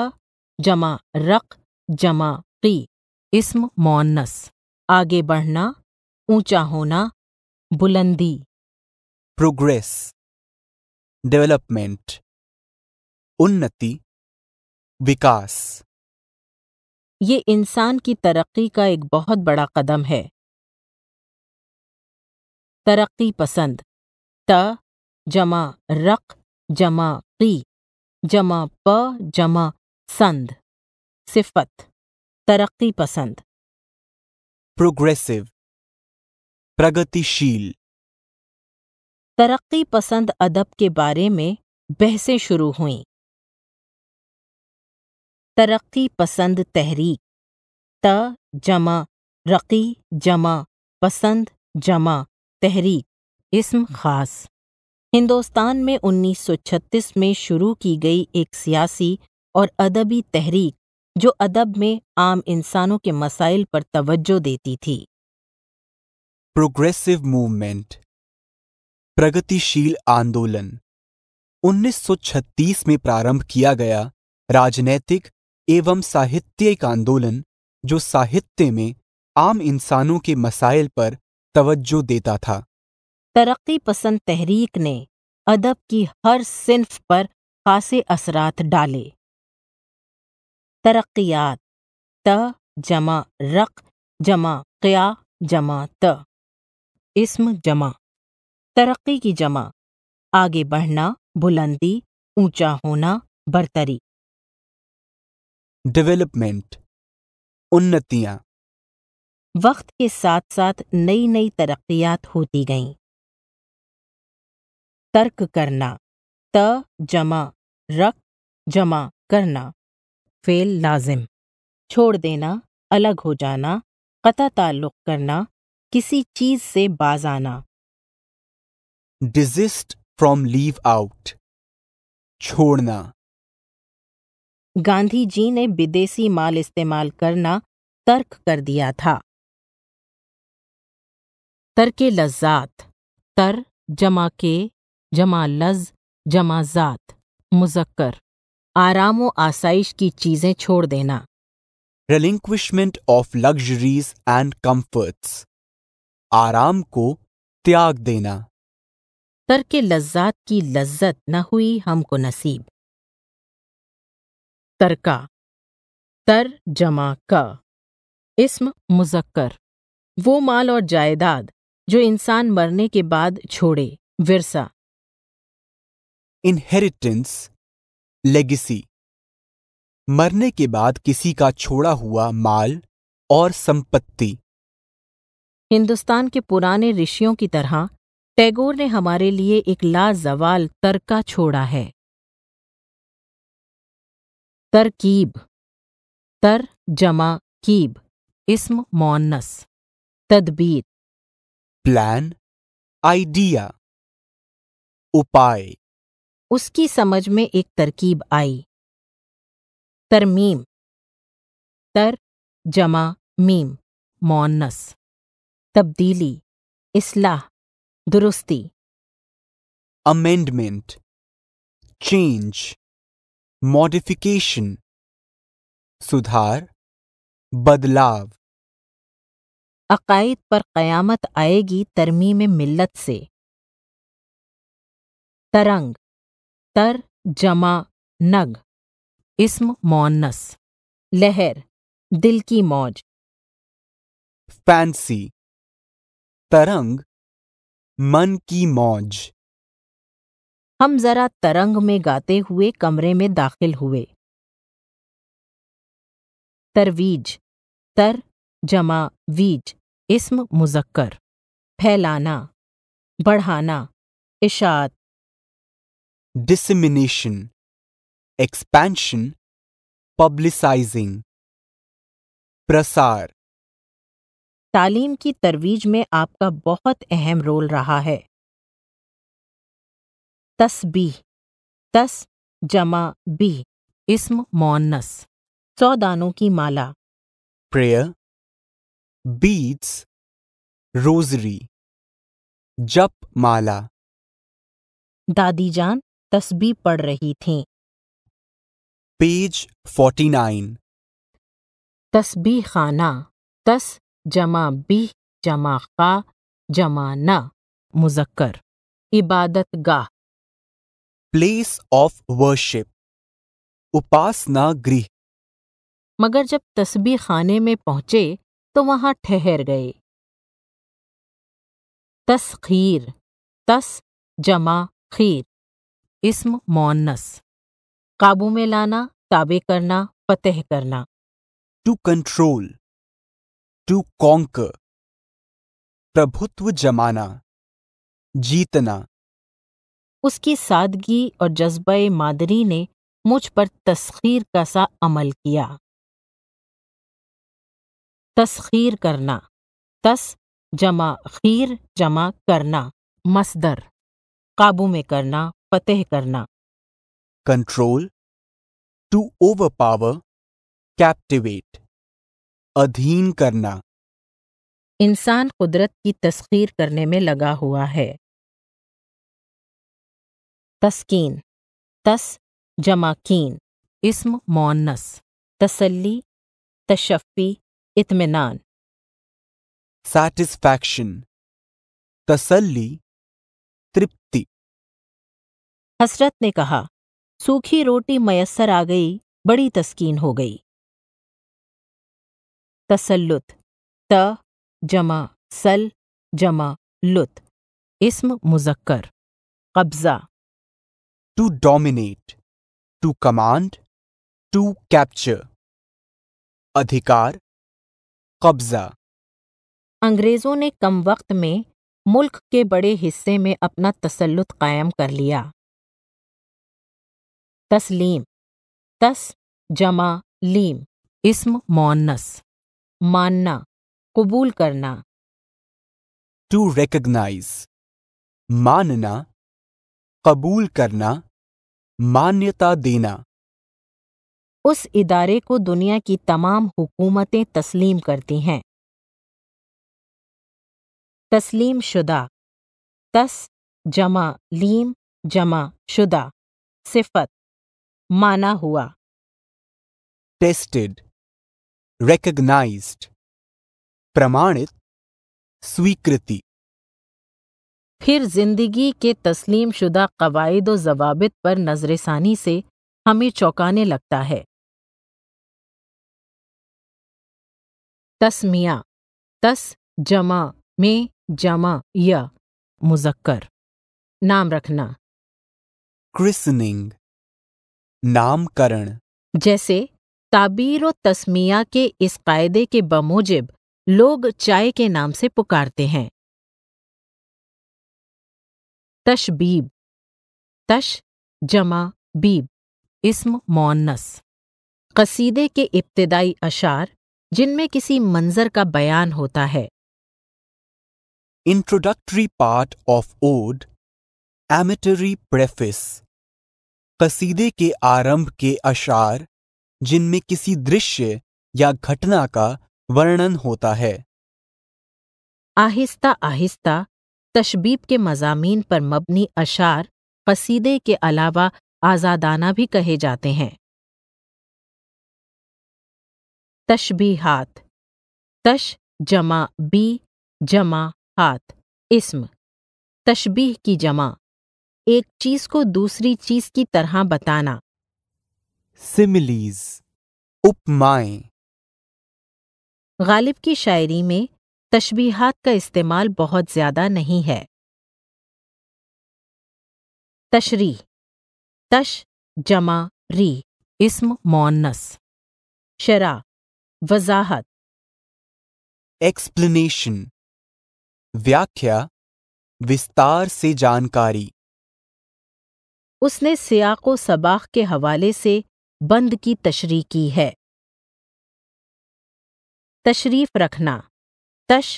S1: जमा रक जमा की इसम मौनस आगे बढ़ना ऊंचा होना बुलंदी प्रोग्रेस डेवलपमेंट उन्नति विकास ये इंसान की तरक्की का एक बहुत बड़ा कदम है तरक्की पसंद त जमा रक जमा की जमा प जमा संद सिफत तरक्की पसंद प्रोग्रेसिव प्रगतिशील तरक्की पसंद अदब के बारे में बहसें शुरू हुईं तरक्की पसंद तहरीक त जमा रकी जमा पसंद जमा तहरीक इस्म खास हिंदुस्तान में 1936 में शुरू की गई एक सियासी और अदबी तहरीक जो अदब में आम इंसानों के मसाइल पर तवज्जो देती थी प्रोग्रेसिव मूवमेंट प्रगतिशील आंदोलन 1936 में प्रारंभ किया गया राजनैतिक एवं साहित्यिक आंदोलन जो साहित्य में आम इंसानों के मसाइल पर तवज्जो देता था तरक्की पसंद तहरीक ने अदब की हर सिंफ पर खासे असरात डाले तरक्यात त जमा रक जमा क्या जमा त इसम जमा तरक्की की जमा आगे बढ़ना बुलंदी ऊंचा होना बरतरी डेवलपमेंट उन्नतियां वक्त के साथ साथ नई नई तरक्यात होती गईं तर्क करना त जमा रख जमा करना फेल लाजिम छोड़ देना अलग हो जाना कता ताल्लुक करना किसी चीज से बाज आना डिजिस्ट फ्रॉम लीव आउट छोड़ना गांधी जी ने विदेशी माल इस्तेमाल करना तर्क कर दिया था तर्क लज्जात तर जमा के जमा लज जमा जात मुजक्कर आराम व आसाइश की चीजें छोड़ देना relinquishment of luxuries and comforts आराम को त्याग देना तर्क लज्जात की लज्जत न हुई हमको नसीब तरका तर जमा का इसम मुजक्कर वो माल और जायदाद जो इंसान मरने के बाद छोड़े विरसा इनहेरिटेंस लेगेसी मरने के बाद किसी का छोड़ा हुआ माल और संपत्ति हिंदुस्तान के पुराने ऋषियों की तरह टैगोर ने हमारे लिए एक लाजवाल तरका छोड़ा है तरकीब तर जमा कीब इसम मोन्नस तदबीर प्लान आइडिया उपाय उसकी समझ में एक तरकीब आई तरमीम तर जमा मीम मोन्नस तब्दीली इसलाह दुरुस्ती अमेंडमेंट चेंज मॉडिफिकेशन सुधार बदलाव अकायद पर क़यामत आएगी तरमी में मिल्लत से तरंग तर जमा नग इसम मोनस लहर दिल की मौज फैंसी तरंग मन की मौज हम जरा तरंग में गाते हुए कमरे में दाखिल हुए तरवीज तर जमा वीज इसम मुजक्कर फैलाना बढ़ाना इशात डिसमिनेशन एक्सपेंशन पब्लिसाइजिंग प्रसार तालीम की तरवीज में आपका बहुत अहम रोल रहा है तस्बी तस जमा बी इसम मोन्नस चौदानों की माला प्रेयर बीट्स रोजरी जप माला दादी जान तस्बी पढ़ रही थी पेज फोर्टी नाइन तस्बी खाना तस जमा बी जमा खा जमा ना मुजक्कर इबादत गाह प्लेस ऑफ वर्शिप उपासना गृह मगर जब तस्बी खाने में पहुंचे तो वहां ठहर गए तस्खीर तस जमा खीर इसम मौनस काबू में लाना ताबे करना फतेह करना टू कंट्रोल टू कॉन्क प्रभुत्व जमाना जीतना उसकी सादगी और जज्बे मादरी ने मुझ पर तस्खीर का सा अमल किया तस्खीर करना तस जमा खीर जमा करना मसदर काबू में करना फतेह करना control to overpower captivate अधीन करना इंसान कुदरत की तस्खीर करने में लगा हुआ है तस्कीन तस जमाकीन इसम मोनस तसल्ली तशफ़ी इतमान सेटिस्फैक्शन तसल्ली तृप्ति हसरत ने कहा सूखी रोटी मयसर आ गई बड़ी तस्कीन हो गई तसल्लुत त जमा सल जमा लुत इसम मुजक्कर कब्ज़ा to dominate to command to capture अधिकार कब्जा अंग्रेजों ने कम वक्त में मुल्क के बड़े हिस्से में अपना तसल्लुत कायम कर लिया तस्लीम तस जमा लीम इस्म मौनस मानना कबूल करना टू रिकग्नाइज मानना कबूल करना मान्यता देना उस इदारे को दुनिया की तमाम हुकूमतें तस्लीम करती हैं तस्लीम शुदा तस जमा लीम जमा शुदा सिफत माना हुआ टेस्टेड रिकग्नाइज्ड प्रमाणित स्वीकृति फिर ज़िंदगी के तस्लीम शुदा कवायद व जवाबित पर नजरसानी से हमें चौंकाने लगता है तस्मिया तस जमा में जमा या मुजक्कर नाम रखना क्रिसनिंग नामकरण जैसे ताबीर और तस्मिया के इस कायदे के बमूजिब लोग चाय के नाम से पुकारते हैं तशबीब तश जमा बीब इसम मौनस कसीदे के इब्तदाई अशार जिनमें किसी मंजर का बयान होता है introductory part of ode amatory preface कसीदे के आरंभ के अशार जिनमें किसी दृश्य या घटना का वर्णन होता है आहिस्ता आहिस्ता तशबीब के मजामी पर मबनी अशार कसीदे के अलावा आज़ादाना भी कहे जाते हैं तशबीहात तश जमा बी जमा हाथ इसम तशबीह की जमा एक चीज को दूसरी चीज की तरह बताना सिमिलीज उपमाएं गालिब की शायरी में तशबीहात का इस्तेमाल बहुत ज़्यादा नहीं है तशरी तश जमा री इसम मौनस शरा वजाहत एक्सप्लेनेशन व्याख्या विस्तार से जानकारी उसने सियाको सबाख के हवाले से बंद की तशरी की है तशरीफ रखना तश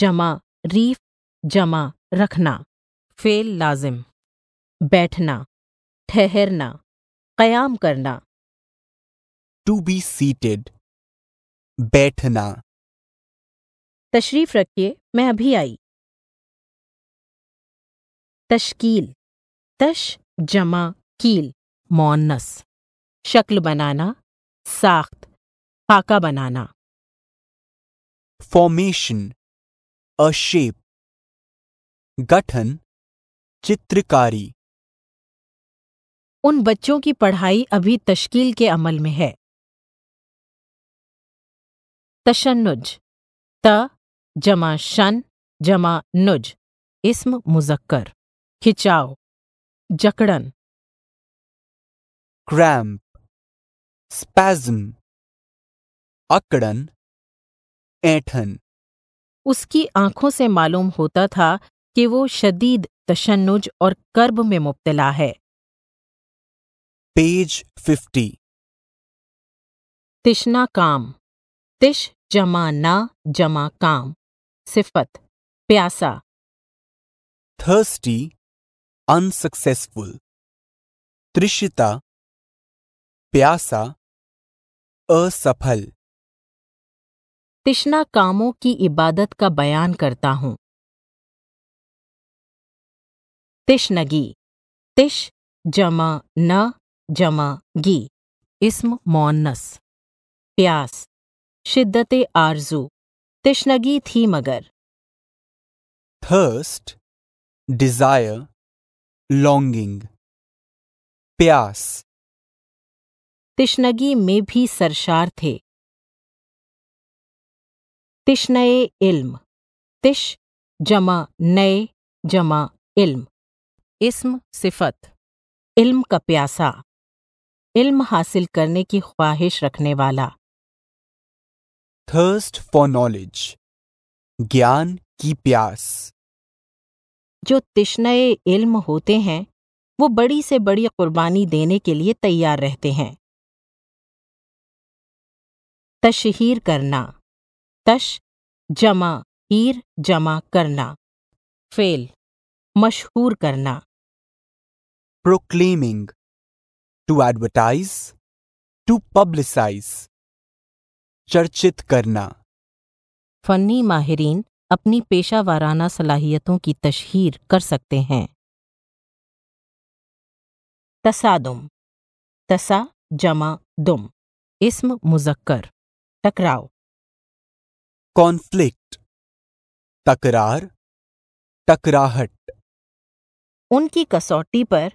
S1: जमा रीफ जमा रखना फेल लाजिम बैठना ठहरना कयाम करना टू बी सीटेड बैठना तशरीफ रखिए मैं अभी आई तशकील तश जमा कील मौनस शक्ल बनाना साख्त खाका बनाना फॉर्मेशन a गठन चित्रकारी उन बच्चों की पढ़ाई अभी तश्कील के अमल में है तशनुज त जमा शन जमा नुज इस्म मुजक्कर खिंचाव जकड़न क्रैम्प स्पैज्म अकड़न ऐठन उसकी आंखों से मालूम होता था कि वो शदीद तशनुज और कर्ब में मुब्तला है पेज फिफ्टी तिश्ना काम तिश जमा ना जमा काम सिफत प्यासा थर्स्टी अनसक्सेसफुल त्रिशिता प्यासा असफल तिश्ना कामों की इबादत का बयान करता हूँ तिश्नगी तिश जमा न जमा गी इसम मौनस प्यास शिद्दत आरजू तिश्नगी थी मगर थर्स्ट डिजायर लॉन्गिंग प्यास तिश्नगी में भी सरशार थे नए इल्म तिश जमा नए जमा इल्म इसम सिफत इल्म का प्यासा इल्म हासिल करने की ख्वाहिश रखने वाला थर्स्ट फॉर नॉलेज ज्ञान की प्यास जो तिश्नए इल्म होते हैं वो बड़ी से बड़ी कुर्बानी देने के लिए तैयार रहते हैं तशहीर करना तश जमा हीर जमा करना फेल मशहूर करना proclaiming to advertise to publicise चर्चित करना फनी माहरीन अपनी पेशा वाराना सलाहियतों की तशहीर कर सकते हैं तसादुम तसा जमा दुम इसम मुजक्कर टकराव कॉन्फ्लिक्ट तकरार टकराहट उनकी कसौटी पर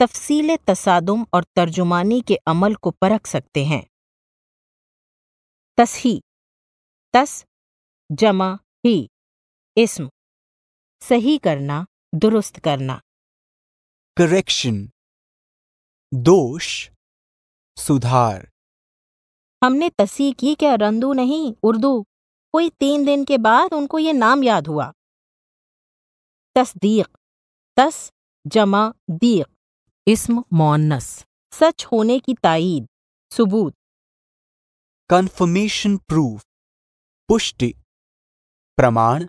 S1: तफसील तसादुम और तर्जुमानी के अमल को परख सकते हैं तसही तस जमा ही इसम सही करना दुरुस्त करना करेक्शन दोष सुधार हमने तसी की क्या रंदू नहीं उर्दू कोई तीन दिन के बाद उनको ये नाम याद हुआ तस्दीक तस जमा दीक इसम मोनस सच होने की ताइद सबूत कन्फर्मेशन प्रूफ पुष्टि प्रमाण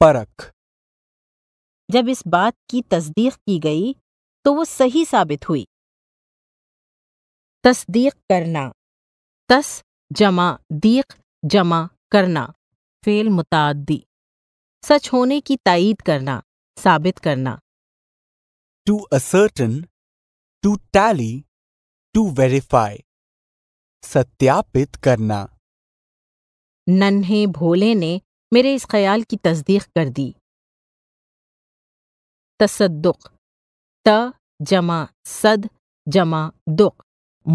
S1: परख जब इस बात की तस्दीक की गई तो वो सही साबित हुई तस्दीक करना तस जमा दीख जमा करना फेल मुतादी सच होने की तइद करना साबित करना to ascertain to tally to verify सत्यापित करना नन्हे भोले ने मेरे इस ख्याल की तस्दीक कर दी तसद्दुक त जमा सद जमा दुख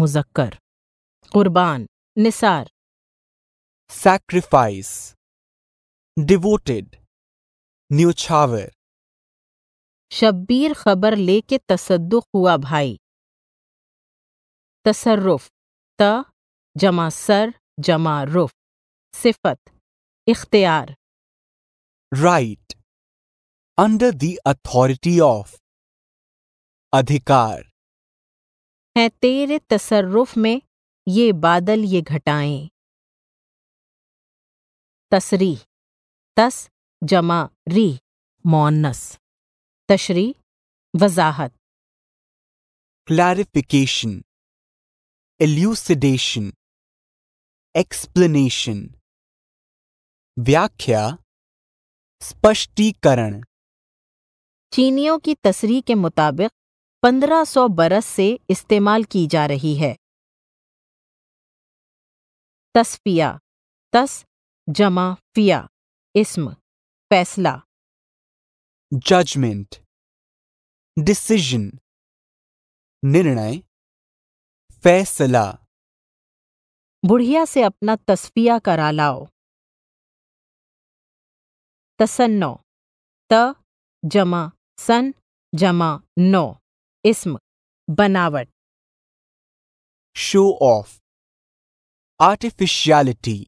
S1: मुजक्कर कुर्बान निसार sacrifice, devoted, न्यूछावर शब्बीर खबर लेके तसद्दुक हुआ भाई तसर्रुफ त जमा सर जमा रुफ सिफत इख्तियार right under the authority of अधिकार है तेरे तसर्रुफ में ये बादल ये घटाएं तसरी तस जमा री मौनस तशरी वजाहत क्लैरिफिकेशन एल्यूसिडेशन एक्सप्लेनेशन व्याख्या स्पष्टीकरण चीनियों की तस्री के मुताबिक 1500 बरस से इस्तेमाल की जा रही है तस्फिया तस जमा फिया इसम फैसला जजमेंट डिसीजन निर्णय फैसला बुढ़िया से अपना तस्फिया करा लाओ तसन्नो त जमा सन जमा नो इसम बनावट शो ऑफ आर्टिफिशियलिटी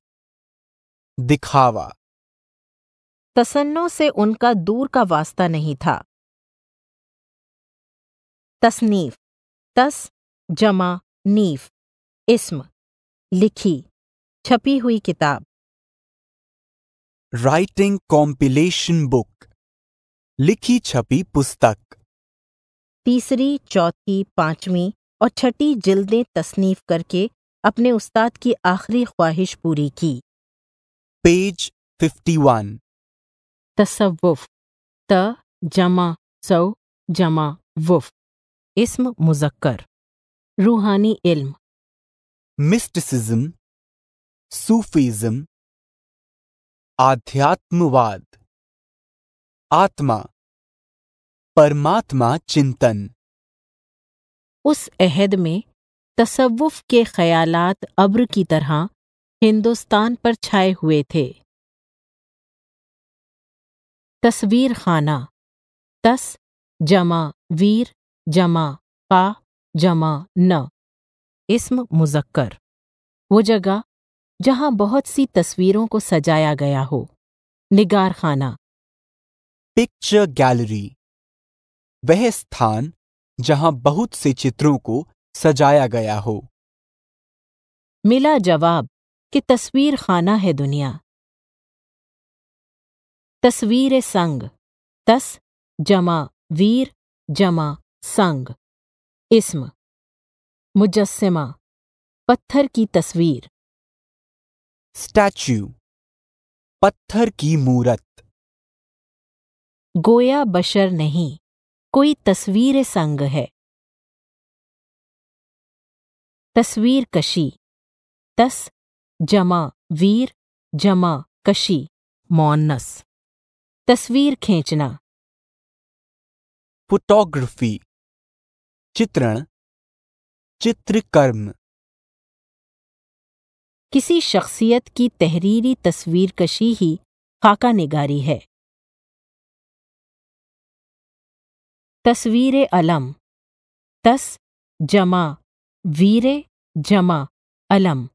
S1: दिखावा तसन्नों से उनका दूर का वास्ता नहीं था तसनीफ तस जमा नीफ इसम लिखी छपी हुई किताब राइटिंग कॉम्पिलेशन बुक लिखी छपी पुस्तक तीसरी चौथी पांचवी और छठी जिल्दें तसनीफ करके अपने उस्ताद की आखिरी ख्वाहिश पूरी की पेज फिफ्टी वन त जमा सौ जमा वुफ इसम मुजक्कर रूहानी इल्म मिस्टिसिज्म सूफिज्म आध्यात्मवाद आत्मा परमात्मा चिंतन उस अहद में तसव्वुफ के ख्यालात अब्र की तरह हिंदुस्तान पर छाए हुए थे तस्वीर खाना तस जमा वीर जमा पा जमा न इसम मुजक्कर वो जगह जहाँ बहुत सी तस्वीरों को सजाया गया हो निगार खाना पिक्चर गैलरी वह स्थान जहाँ बहुत से चित्रों को सजाया गया हो मिला जवाब कि तस्वीर खाना है दुनिया तस्वीर संग तस जमा वीर जमा संग इस्म मुजस्मा पत्थर की तस्वीर स्टैच्यू पत्थर की मूरत गोया बशर नहीं कोई तस्वीर संग है तस्वीर कशी तस जमा वीर जमा कशी मौनस तस्वीर खींचना फोटोग्राफी चित्रण चित्रकर्म किसी शख्सियत की तहरीरी तस्वीर कशी ही खाका निगारी है तस्वीर अलम तस जमा वीर जमा अलम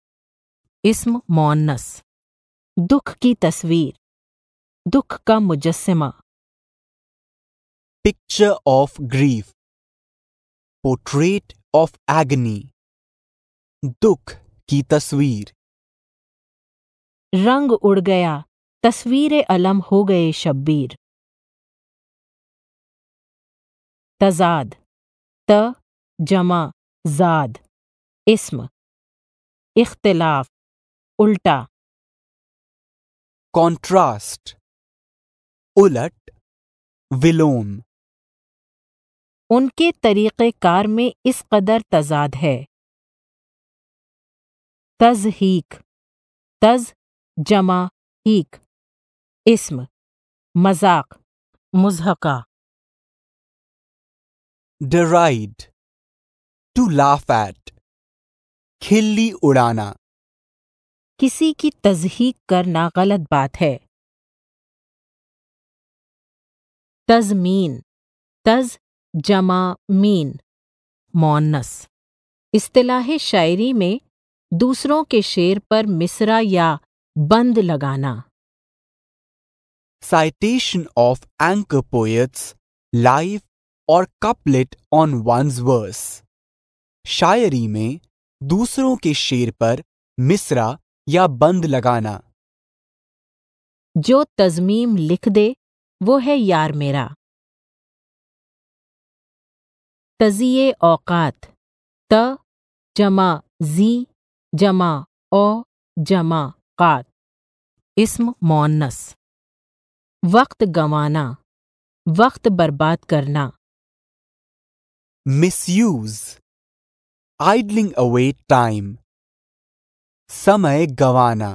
S1: इस्म मौनस दुख की तस्वीर दुख का मुजस्मा picture of grief portrait of agony दुख की तस्वीर रंग उड़ गया तस्वीर अलम हो गए शब्बीर तजाद त जमा जाद इस्म इख्तिलाफ उल्टा कॉन्ट्रास्ट उलट विलोम उनके कार में इस कदर तजाद है तज हीक तज जमा हीक इसम मजाक मुजहका डराइड टू लाफ एट खिल्ली उड़ाना किसी की तजहीक करना गलत बात है तजमीन तज जमा मीन मौनस इस्तलाह शायरी में दूसरों के शेर पर मिसरा या बंद लगाना citation of an poet's life और कपलेट ऑन वंस वर्स शायरी में दूसरों के शेर पर मिसरा या बंद लगाना जो तजमीम लिख दे वो है यार मेरा तजिए औकात त जमा जी जमा ओ जमा कात इसम मोनस वक्त गंवाना वक्त बर्बाद करना misuse idling away time समय गंवाना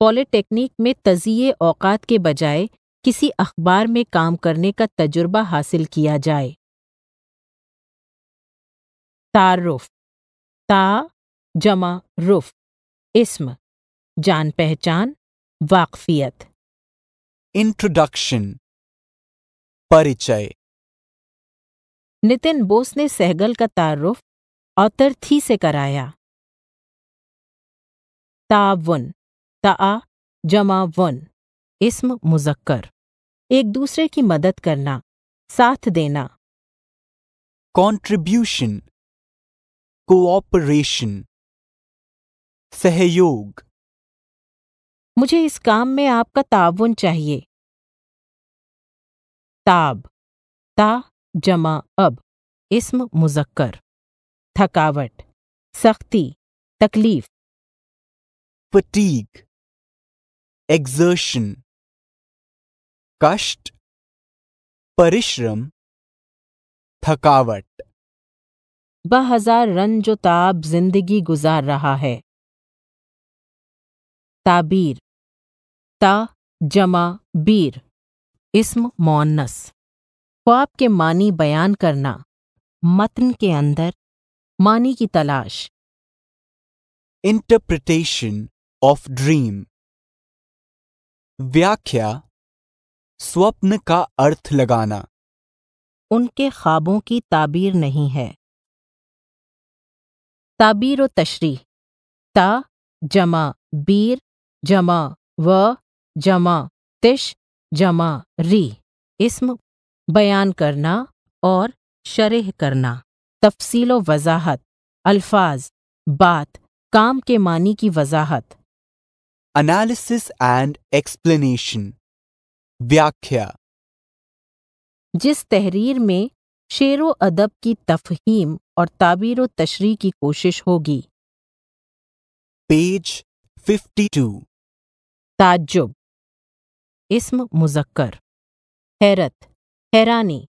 S1: पॉलिटेक्निक में तजिए औकात के बजाय किसी अखबार में काम करने का तजुर्बा हासिल किया जाए तारुफ ता जमा रुफ इसम जान पहचान वाकफियत इंट्रोडक्शन परिचय नितिन बोस ने सहगल का तारुफ औतर से कराया तावन ता जमा वन इसम मुजक्कर एक दूसरे की मदद करना साथ देना कॉन्ट्रीब्यूशन कोऑपरेशन सहयोग मुझे इस काम में आपका ताउन चाहिए ताब ता जमा अब इसम मुजक्कर थकावट सख्ती तकलीफ fatigue, exertion, कष्ट परिश्रम थकावट बहजार रन जो ताब जिंदगी गुजार रहा है ताबीर ता जमा बीर इसम मौनस ख्वाब के मानी बयान करना मतन के अंदर मानी की तलाश इंटरप्रिटेशन ऑफ ड्रीम व्याख्या स्वप्न का अर्थ लगाना उनके ख्वाबों की ताबीर नहीं है ताबीर व तशरी ता जमा बीर जमा व जमा तिश जमा री इसम बयान करना और शरह करना तफसील वजाहत अल्फाज बात काम के मानी की वजाहत एनालिसिस एंड एक्सप्लेनेशन व्याख्या जिस तहरीर में शेर अदब की तफहीम और ताबीर तशरी की कोशिश होगी पेज 52 ताज्जुब इसम मुजक्कर हैरत हैरानी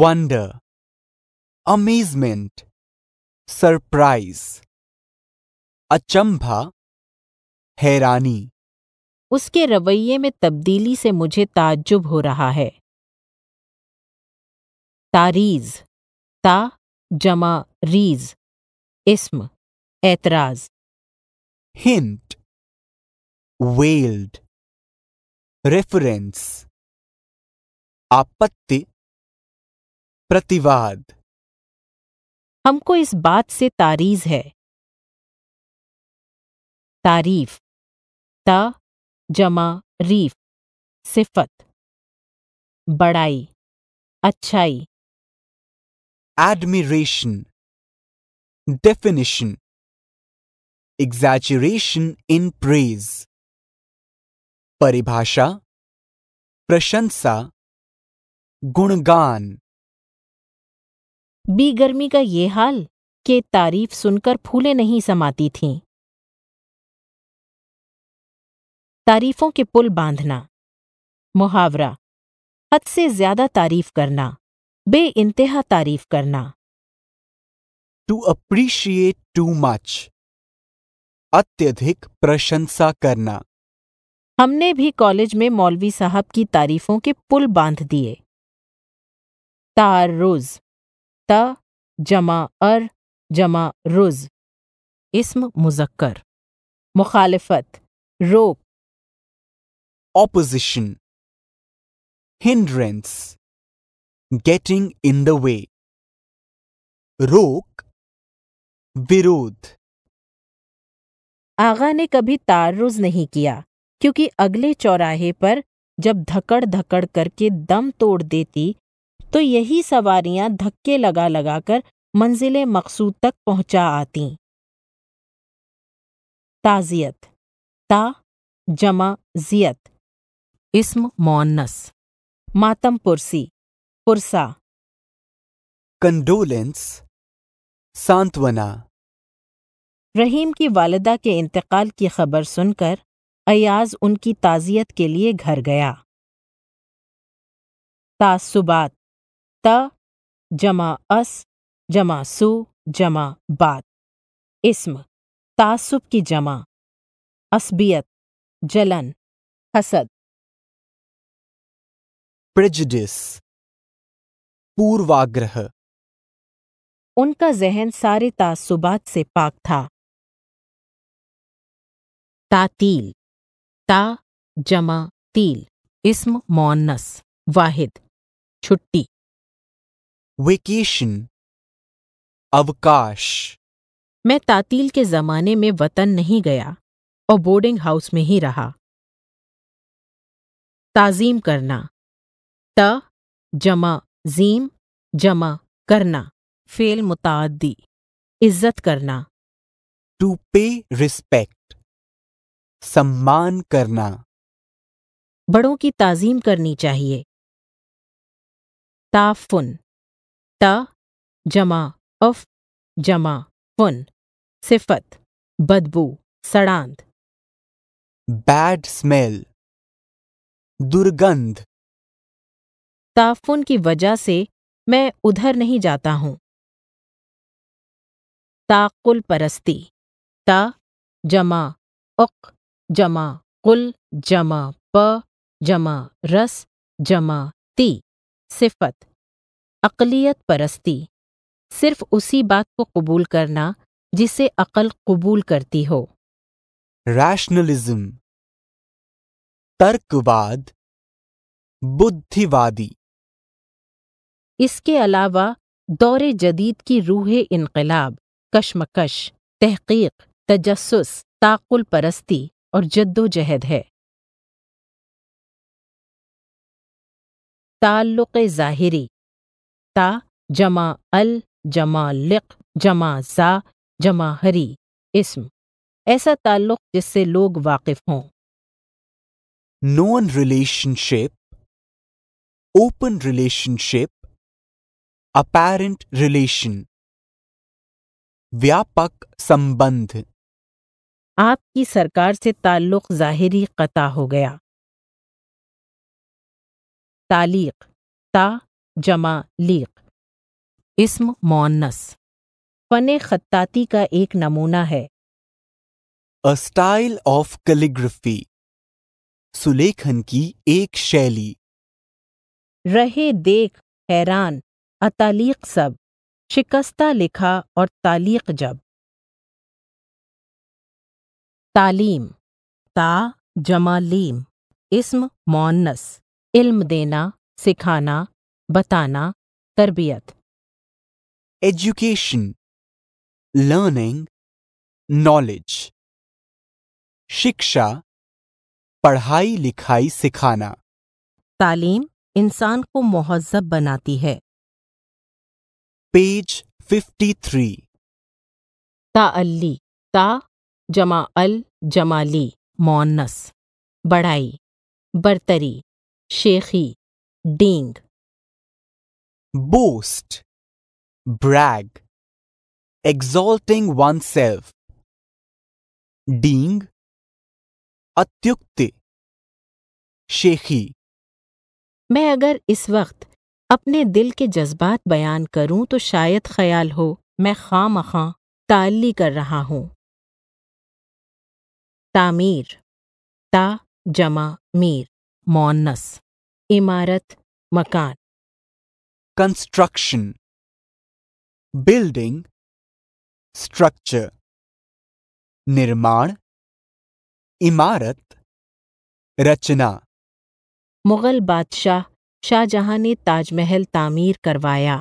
S1: वंडर अमेजमेंट सरप्राइज अचंभा हैरानी उसके रवैये में तब्दीली से मुझे ताज्जुब हो रहा है तारीज ता जमा रीज इस्म एतराज हिंट वेल्ड रेफरेंस आपत्ति प्रतिवाद हमको इस बात से तारीज है तारीफ ता जमा रीफ सिफत बड़ाई अच्छाई एडमिरेशन डेफिनेशन एग्जैचुरेशन इन प्रेज परिभाषा प्रशंसा गुणगान बी गर्मी का ये हाल के तारीफ सुनकर फूले नहीं समाती थीं तारीफों के पुल बांधना मुहावरा हद से ज्यादा तारीफ करना बे इंतहा तारीफ करना टू अप्रिशिएट टू मच अत्यधिक प्रशंसा करना हमने भी कॉलेज में मौलवी साहब की तारीफों के पुल बांध दिए तार रोज त जमा अर जमा रुज इसम मुजक्कर मुखालफत रोक opposition, hindrance, getting in the way, रोक विरोध आगा ने कभी तारुज नहीं किया क्योंकि अगले चौराहे पर जब धकड़ धकड़ करके दम तोड़ देती तो यही सवारियां धक्के लगा लगाकर मंजिल मकसूद तक पहुंचा आती ताजियत ता जमा जियत इस्म मौनस मातम पुरसी पुरसा कंडोलेंस सांत्वना रहीम की वालदा के इंतकाल की खबर सुनकर अयाज उनकी ताज़ियत के लिए घर गया तासुबात त जमा अस जमा सु जमा बात इस्म तासुब की जमा असबियत जलन हसद prejudice पूर्वाग्रह उनका जहन सारे तासुबात से पाक था तातील ता जमा तील इसम मोनस वाहिद छुट्टी वेकेशन अवकाश मैं तातील के जमाने में वतन नहीं गया और बोर्डिंग हाउस में ही रहा ताजीम करना त जमा जीम जमा करना फेल मुतादी इज्जत करना टू पे रिस्पेक्ट सम्मान करना बड़ों की ताजीम करनी चाहिए ताफुन त जमा अफ जमा फुन सिफत बदबू सड़ांत बैड स्मेल दुर्गंध ताफुन की वजह से मैं उधर नहीं जाता हूं ताकुल परस्ती ता जमा उक जमा कुल जमा प जमा रस जमा ती सिफत अकलियत परस्ती सिर्फ उसी बात को कबूल करना जिसे अकल कबूल करती हो रैशनलिज्म तर्कवाद बुद्धिवादी इसके अलावा दौर जदीद की रूह इनकलाब कशमकश तहकीक तजस्स ताकुल परस्ती और जद्दोजहद है ताल्लुक ज़ाहिरी ता जमा अल जमा लिक जमा ज़ा जमा हरी इसम ऐसा ताल्लुक जिससे लोग वाकिफ हों known relationship open relationship apparent relation व्यापक संबंध आपकी सरकार से ताल्लुक जाहिरी कता हो गया तालीक ता जमा लीक इस्म मोनस फन खत्ताती का एक नमूना है अ स्टाइल ऑफ कैलिग्राफी सुलेखन की एक शैली रहे देख हैरान अतालीक सब शिकस्ता लिखा और तालीक जब तालीम ता जमा लीम इसम मौनस इल्म देना सिखाना बताना तरबियत एजुकेशन लर्निंग नॉलेज शिक्षा पढ़ाई लिखाई सिखाना तालीम इंसान को महजब बनाती है पेज 53 ताअल्ली ता जमा अल जमाली मोनस बढ़ाई बर्तरी शेखी डींग ब्रैग एग्जॉल्टिंग वन सेल्फ डींग अत्युक्ति शेखी मैं अगर इस वक्त अपने दिल के जज्बात बयान करूं तो शायद ख्याल हो मैं खाम खां ताली कर रहा हूं तामीर ता जमा मीर मौनस इमारत मकान कंस्ट्रक्शन बिल्डिंग स्ट्रक्चर निर्माण इमारत रचना मुगल बादशाह शाहजहां ने ताजमहल तामीर करवाया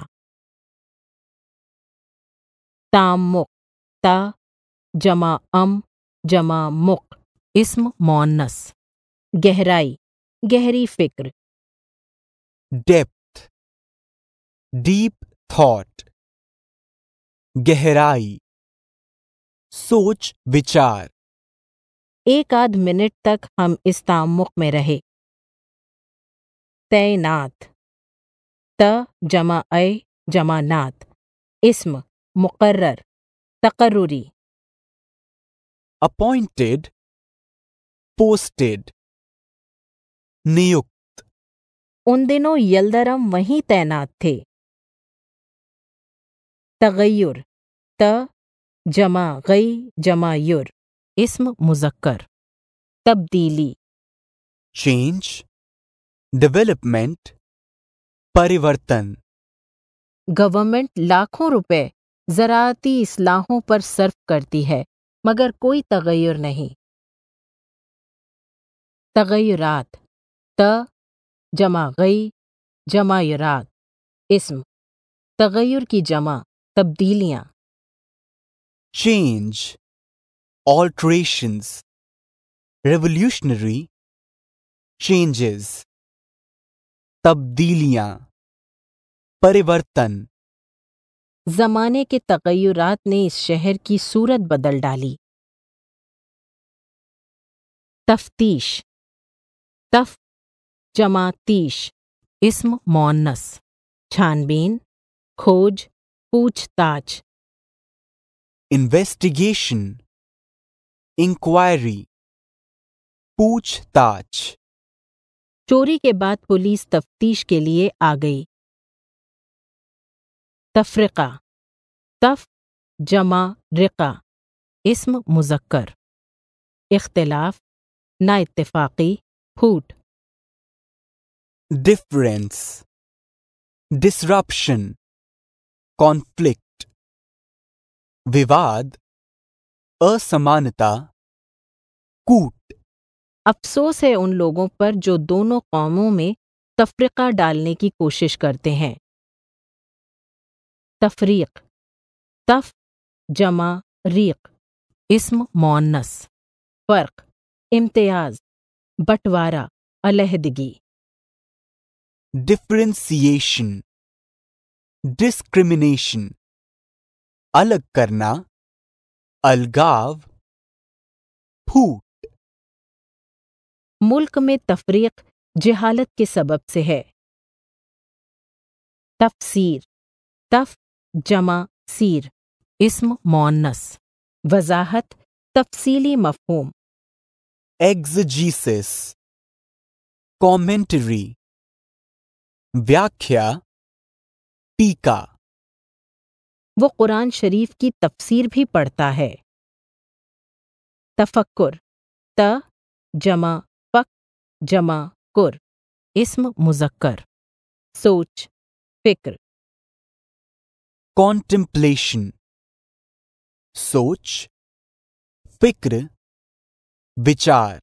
S1: तामुक ता जमा अम जमा मुक इस्म मौनस गहराई गहरी फिक्र डेप्थ डीप थॉट गहराई सोच विचार एक आध मिनट तक हम इस तामुक में रहे तैनात त जमा ए जमा नात इसम मुकर्र तकर्रुरी अपॉइंटेड पोस्टेड नियुक्त उन दिनों यलदरम वहीं तैनात थे तगैर त जमा गई जमा युर इसम मुजक्कर तब्दीली चेंज डेवलपमेंट परिवर्तन गवर्नमेंट लाखों रुपए ज़राती इसलाहों पर सर्फ करती है मगर कोई तगैर नहीं तगैरात त जमा गई जमायरात इसम तगैर की जमा तब्दीलियां चेंज ऑल्ट्रेशंस रेवोल्यूशनरी चेंजेस तब्दीलियां परिवर्तन जमाने के तगैरात ने इस शहर की सूरत बदल डाली तफ्तीश तफ जमातीश इसम मौनस छानबीन खोज पूछताछ इन्वेस्टिगेशन इंक्वायरी पूछताछ चोरी के बाद पुलिस तफ्तीश के लिए आ गई तफरिका तफ जमा रिका इसम मुजक्कर इख्तलाफ ना इत्तेफाकी फूट डिफरेंस डिसरप्शन कॉन्फ्लिक्ट विवाद असमानता कूट अफसोस है उन लोगों पर जो दोनों कौमों में तफरीक़ा डालने की कोशिश करते हैं तफरीक तफ जमा रीक इसम मोनस फ़र्क इम्तियाज बंटवारा अलहदगी डिफ्रेंसिएशन डिस्क्रिमिनेशन अलग करना अलगाव फूट मुल्क में तफरीक जहालत के सबब से है तफसीर तफ जमा सीर इसम मोनस वजाहत तफसीली मफहूम एग्जीसिस कॉमेंटरी व्याख्या टीका वो कुरान शरीफ की तफसीर भी पढ़ता है तफक्कुर त जमा जमा कुर इस्म मुजक्कर सोच फिक्र कॉन्टम्पलेशन सोच फिक्र विचार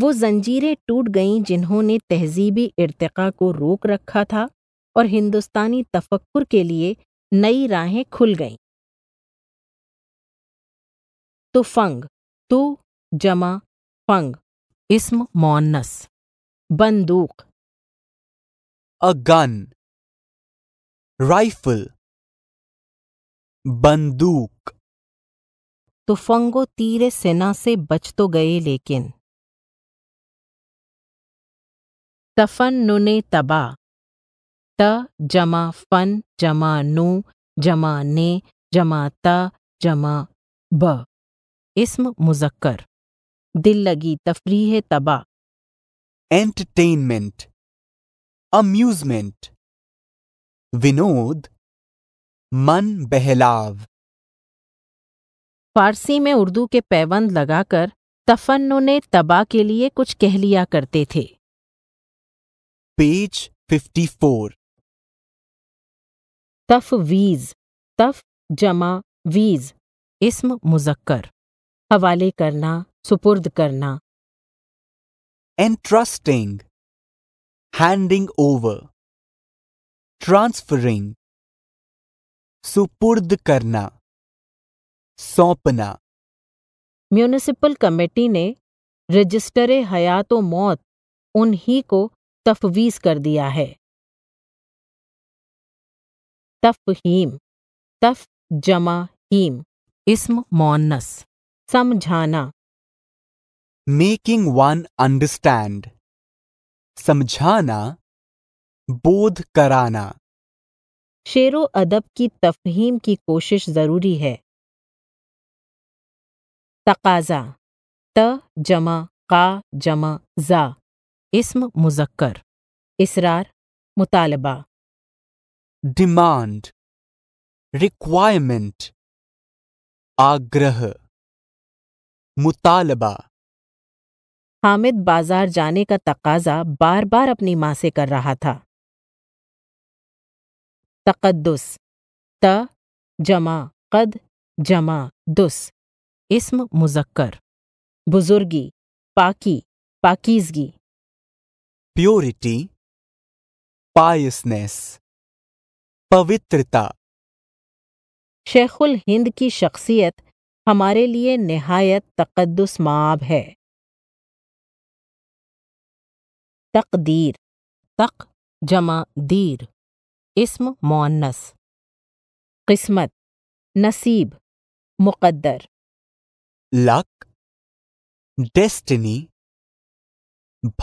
S1: वो जंजीरें टूट गईं जिन्होंने तहजीबी इर्तका को रोक रखा था और हिंदुस्तानी तफक्कुर के लिए नई राहें खुल गईं तो फंग तू जमा फंग इस्म मोनस बंदूक अ गन राइफल बंदूक तुफंगो तो तीर सेना से बच तो गए लेकिन तफन नुने तबा त जमा फन जमा नू जमा ने जमा त जमा ब इसम मुजक्कर दिल लगी तफरी है तबा एंटरटेनमेंट अम्यूजमेंट विनोद मन बहलाव फारसी में उर्दू के पैबंद लगाकर तफन्नु ने तबा के लिए कुछ कह लिया करते थे पेज 54 वीज तफ जमा वीज इसम मुजक्कर हवाले करना सुपुर्द करना एंट्रस्टिंग हैंडिंग ओवर ट्रांसफरिंग सुपुर्द करना सौंपना म्यूनिसिपल कमेटी ने रजिस्टर हयात व मौत उन्हीं को तफवीज कर दिया है तफहीम तफ जमा हीम इस्म मौनस समझाना मेकिंग वन अंडरस्टैंड समझाना बोध कराना शेरो अदब की तफहीम की कोशिश ज़रूरी है तकाजा त जमा का जमा जा इसम मुजक्कर इसरार मुतालबा डिमांड रिक्वायरमेंट आग्रह मुतालबा हामिद बाजार जाने का तकाजा बार बार अपनी माँ से कर रहा था तकदस त जमा कद जमा दुस इसम मुजक्कर बुजुर्गी पाकी पाकीजगी प्योरिटी पायसनेस पवित्रता शेखुल हिंद की शख्सियत हमारे लिए नहायत तकदस माब है तकदीर तक जमा दीर इसम मोनस किस्मत नसीब मुकद्दर लक डेस्टिनी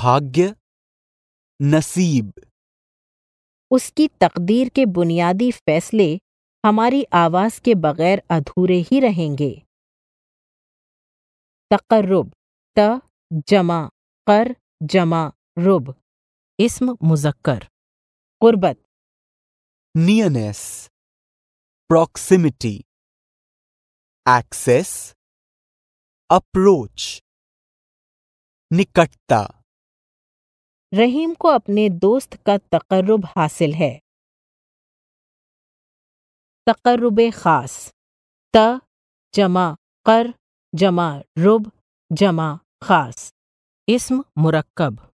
S1: भाग्य नसीब उसकी तकदीर के बुनियादी फैसले हमारी आवाज़ के बगैर अधूरे ही रहेंगे तकर्रब त जमा कर जमा रुब इसम मुजक्कर कुर्बत नियनेस प्रॉक्सिमिटी एक्सेस अप्रोच निकटता रहीम को अपने दोस्त का तकर्रुब हासिल है तकर्रब ख़ास त जमा कर जमा रुब जमा ख़ास इसम मुरक्कब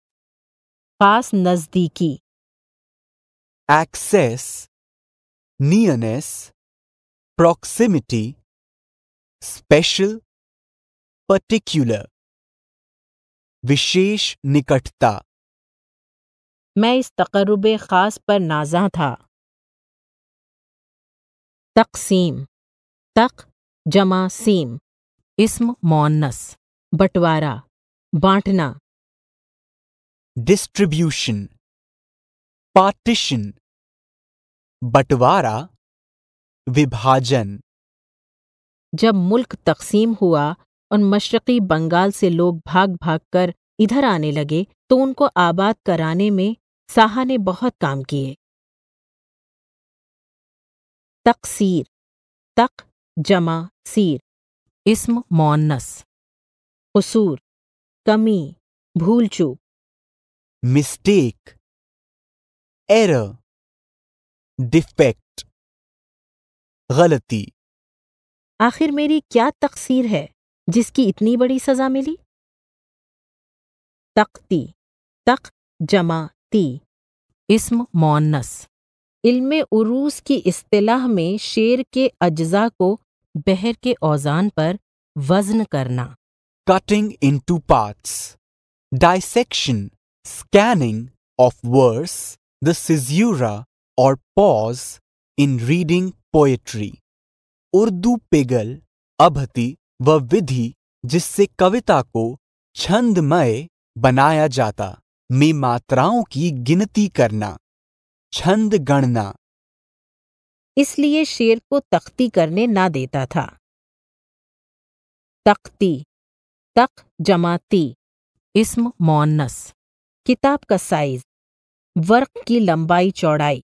S1: पास नजदीकी access nearness proximity special particular विशेष निकटता मैं इस तकरब खास पर नाजा था तकसीम तक जमा सीम इसम मोनस बंटवारा बांटना डिस्ट्रीब्यूशन पार्टीशन बंटवारा विभाजन जब मुल्क तकसीम हुआ और मशरकी बंगाल से लोग भाग भाग कर इधर आने लगे तो उनको आबाद कराने में साहा ने बहुत काम किए तकसीर तक जमा सीर इस्म मौनस कसूर कमी भूल चूक मिस्टेक एर डिफेक्ट गलती आखिर मेरी क्या तकसीर है जिसकी इतनी बड़ी सजा मिली तख्ती तक जमा ती इसम मौनस इल्म उरूस की अतलाह में शेर के अज्जा को बहर के औजान पर वजन करना cutting into parts dissection scanning of verse, the caesura or pause in reading poetry. Urdu पिगल अभति व विधि जिससे कविता को छंदमय बनाया जाता में मात्राओं की गिनती करना छंद गणना इसलिए शेर को तख्ती करने ना देता था तख्ती तक जमाती इसम मौनस किताब का साइज वर्क की लंबाई चौड़ाई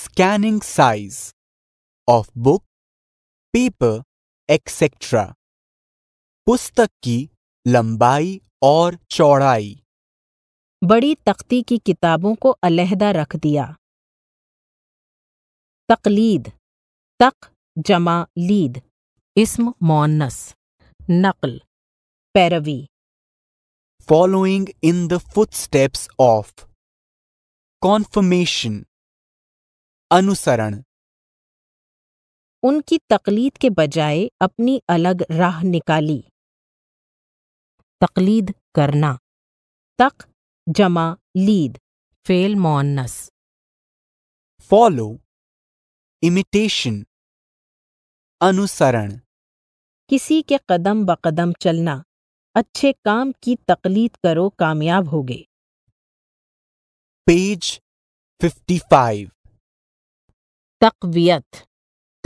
S1: scanning size of book paper etcetera पुस्तक की लंबाई और चौड़ाई बड़ी तख्ती की किताबों को अलहदा रख दिया तकलीद तक जमा लीद इसम मोनस नकल पैरवी following in the footsteps of confirmation अनुसरण उनकी तकलीद के बजाय अपनी अलग राह निकाली तकलीद करना तक जमा लीद फेल मोनस फॉलो इमिटेशन अनुसरण किसी के कदम बकदम चलना अच्छे काम की तकलीद करो कामयाब होगे पेज 55 तकवियत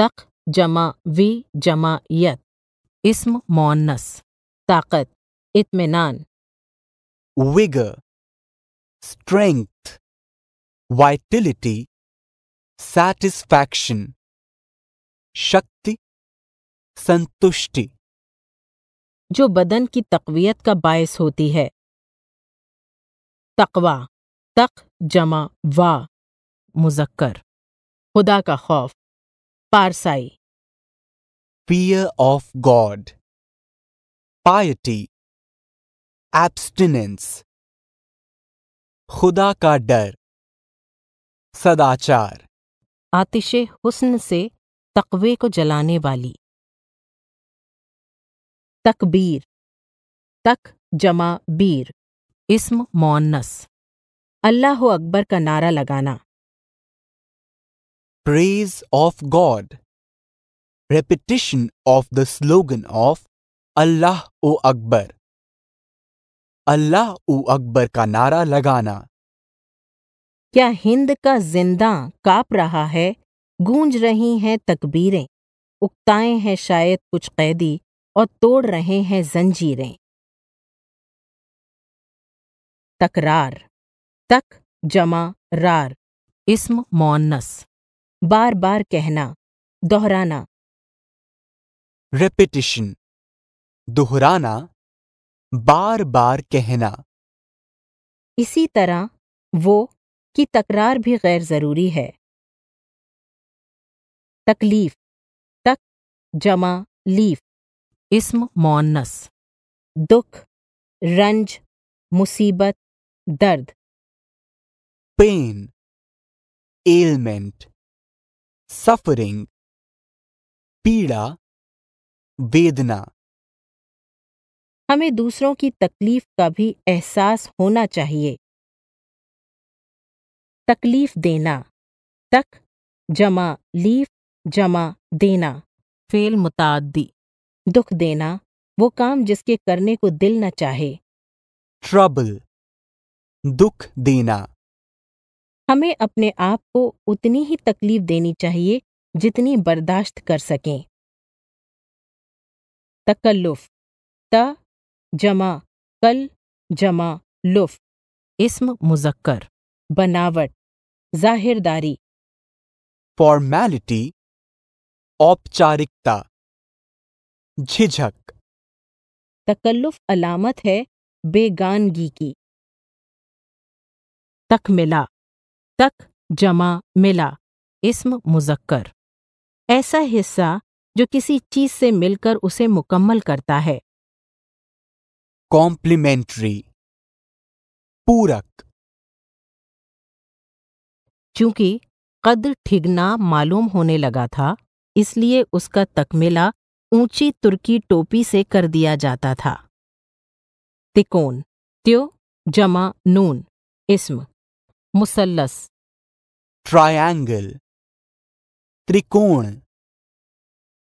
S1: तक जमा वी जमा यत इसम मोनस ताकत इतमान विग स्ट्रेंथ वाइटिलिटी सैटिस्फैक्शन शक्ति संतुष्टि जो बदन की तकवीत का बायस होती है तकवा तक जमा वा मुजक्कर खुदा का खौफ पारसाई fear of God piety abstinence खुदा का डर सदाचार आतिश हुस्न से तकवे को जलाने वाली तकबीर तक जमा बीर इस्म मौनस अल्लाह अकबर का नारा लगाना praise of God repetition of the slogan of Allah ओ अकबर अल्लाह ओ अकबर का नारा लगाना क्या हिंद का जिंदा काप रहा है गूंज रही हैं तकबीरें उकताए हैं शायद कुछ कैदी और तोड़ रहे हैं जंजीरें तकरार तक जमा रार इसम मौनस बार बार कहना दोहराना रेपिटिशन दोहराना बार बार कहना इसी तरह वो की तकरार भी गैर ज़रूरी है तकलीफ तक जमा लीफ इसम मौनस दुख रंज मुसीबत दर्द पेन एलमेंट सफरिंग पीड़ा वेदना हमें दूसरों की तकलीफ का भी एहसास होना चाहिए तकलीफ देना तक जमा लीफ जमा देना फेल मुतादी दुख देना वो काम जिसके करने को दिल न चाहे ट्रबल दुख देना हमें अपने आप को उतनी ही तकलीफ देनी चाहिए जितनी बर्दाश्त कर सकें तकल्लुफ त जमा कल जमा लुफ इसम मुजक्कर बनावट जाहिरदारी फॉर्मैलिटी औपचारिकता झिझक तकल्लुफ अलामत है बेगानगी की तक मिला तक जमा मिला इसम मुजक्कर ऐसा हिस्सा जो किसी चीज से मिलकर उसे मुकम्मल करता है कॉम्प्लीमेंट्री पूरक चूंकि कद ठिगना मालूम होने लगा था इसलिए उसका तकमेला ऊंची तुर्की टोपी से कर दिया जाता था तिकोन त्यो जमा नून इसम मुसल्लस ट्रायंगल त्रिकोण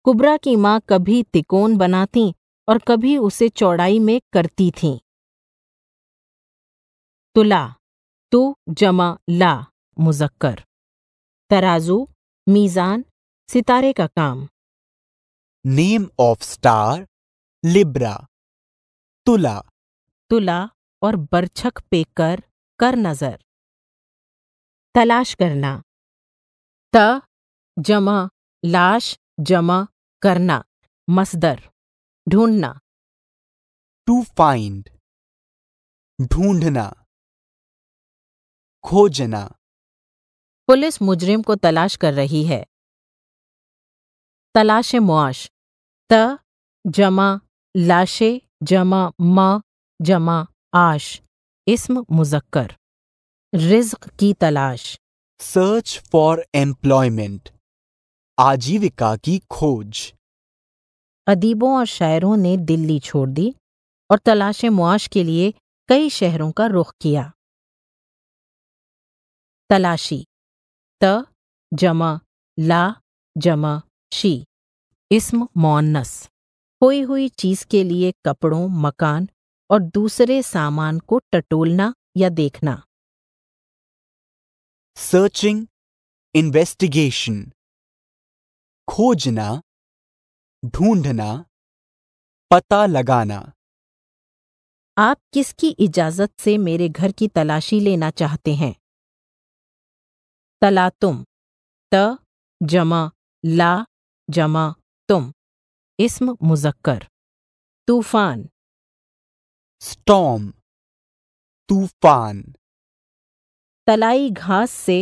S1: कुबरा की माँ कभी तिकोन बनाती और कभी उसे चौड़ाई में करती थी तुला तो जमा ला मुजक्कर तराजू मीज़ान सितारे का काम नेम ऑफ स्टार लिब्रा तुला तुला और बरछक पेकर कर नजर तलाश करना त जमा लाश जमा करना मसदर ढूंढना टू फाइंड ढूंढना खोजना पुलिस मुजरिम को तलाश कर रही है तलाश मुआश त जमा लाशे जमा म जमा आश इसम मुजक्कर रिज्क की तलाश सर्च फॉर एम्प्लॉयमेंट आजीविका की खोज अदीबों और शायरों ने दिल्ली छोड़ दी और तलाश मुआश के लिए कई शहरों का रुख किया तलाशी त जमा ला जमा शी इसम मौनस खोई हुई चीज के लिए कपड़ों मकान और दूसरे सामान को टटोलना या देखना सर्चिंग इन्वेस्टिगेशन खोजना ढूंढना पता लगाना आप किसकी इजाजत से मेरे घर की तलाशी लेना चाहते हैं तला तुम त जमा ला जमा तुम इसम मुजक्कर तूफान स्टॉम तूफान तलाई घास से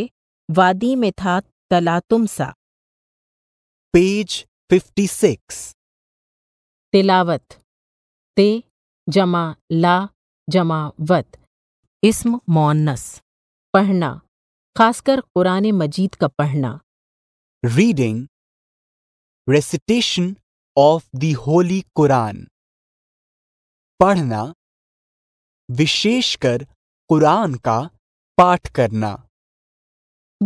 S1: वादी में था तला तुम सा पेज फिफ्टी सिक्स तिलावत ते जमा ला जमा वत इस्म मौनस पढ़ना खासकर कुरान मजीद का पढ़ना reading recitation of the holy Quran पढ़ना विशेषकर कुरान का पाठ करना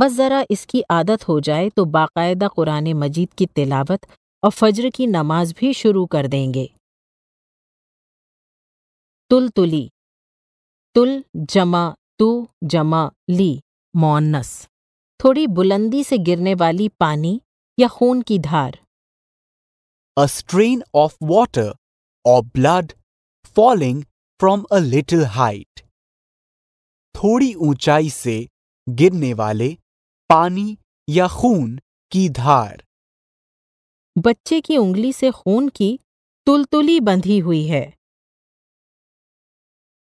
S1: बस ज़रा इसकी आदत हो जाए तो बाकायदा कुरान मजीद की तिलावत और फज्र की नमाज भी शुरू कर देंगे तुलतुली तुल जमा तू जमा ली मोनस थोड़ी बुलंदी से गिरने वाली पानी या खून की धार a strain of water or blood falling from a little height. थोड़ी ऊंचाई से गिरने वाले पानी या खून की धार बच्चे की उंगली से खून की तुलतुली बंधी हुई है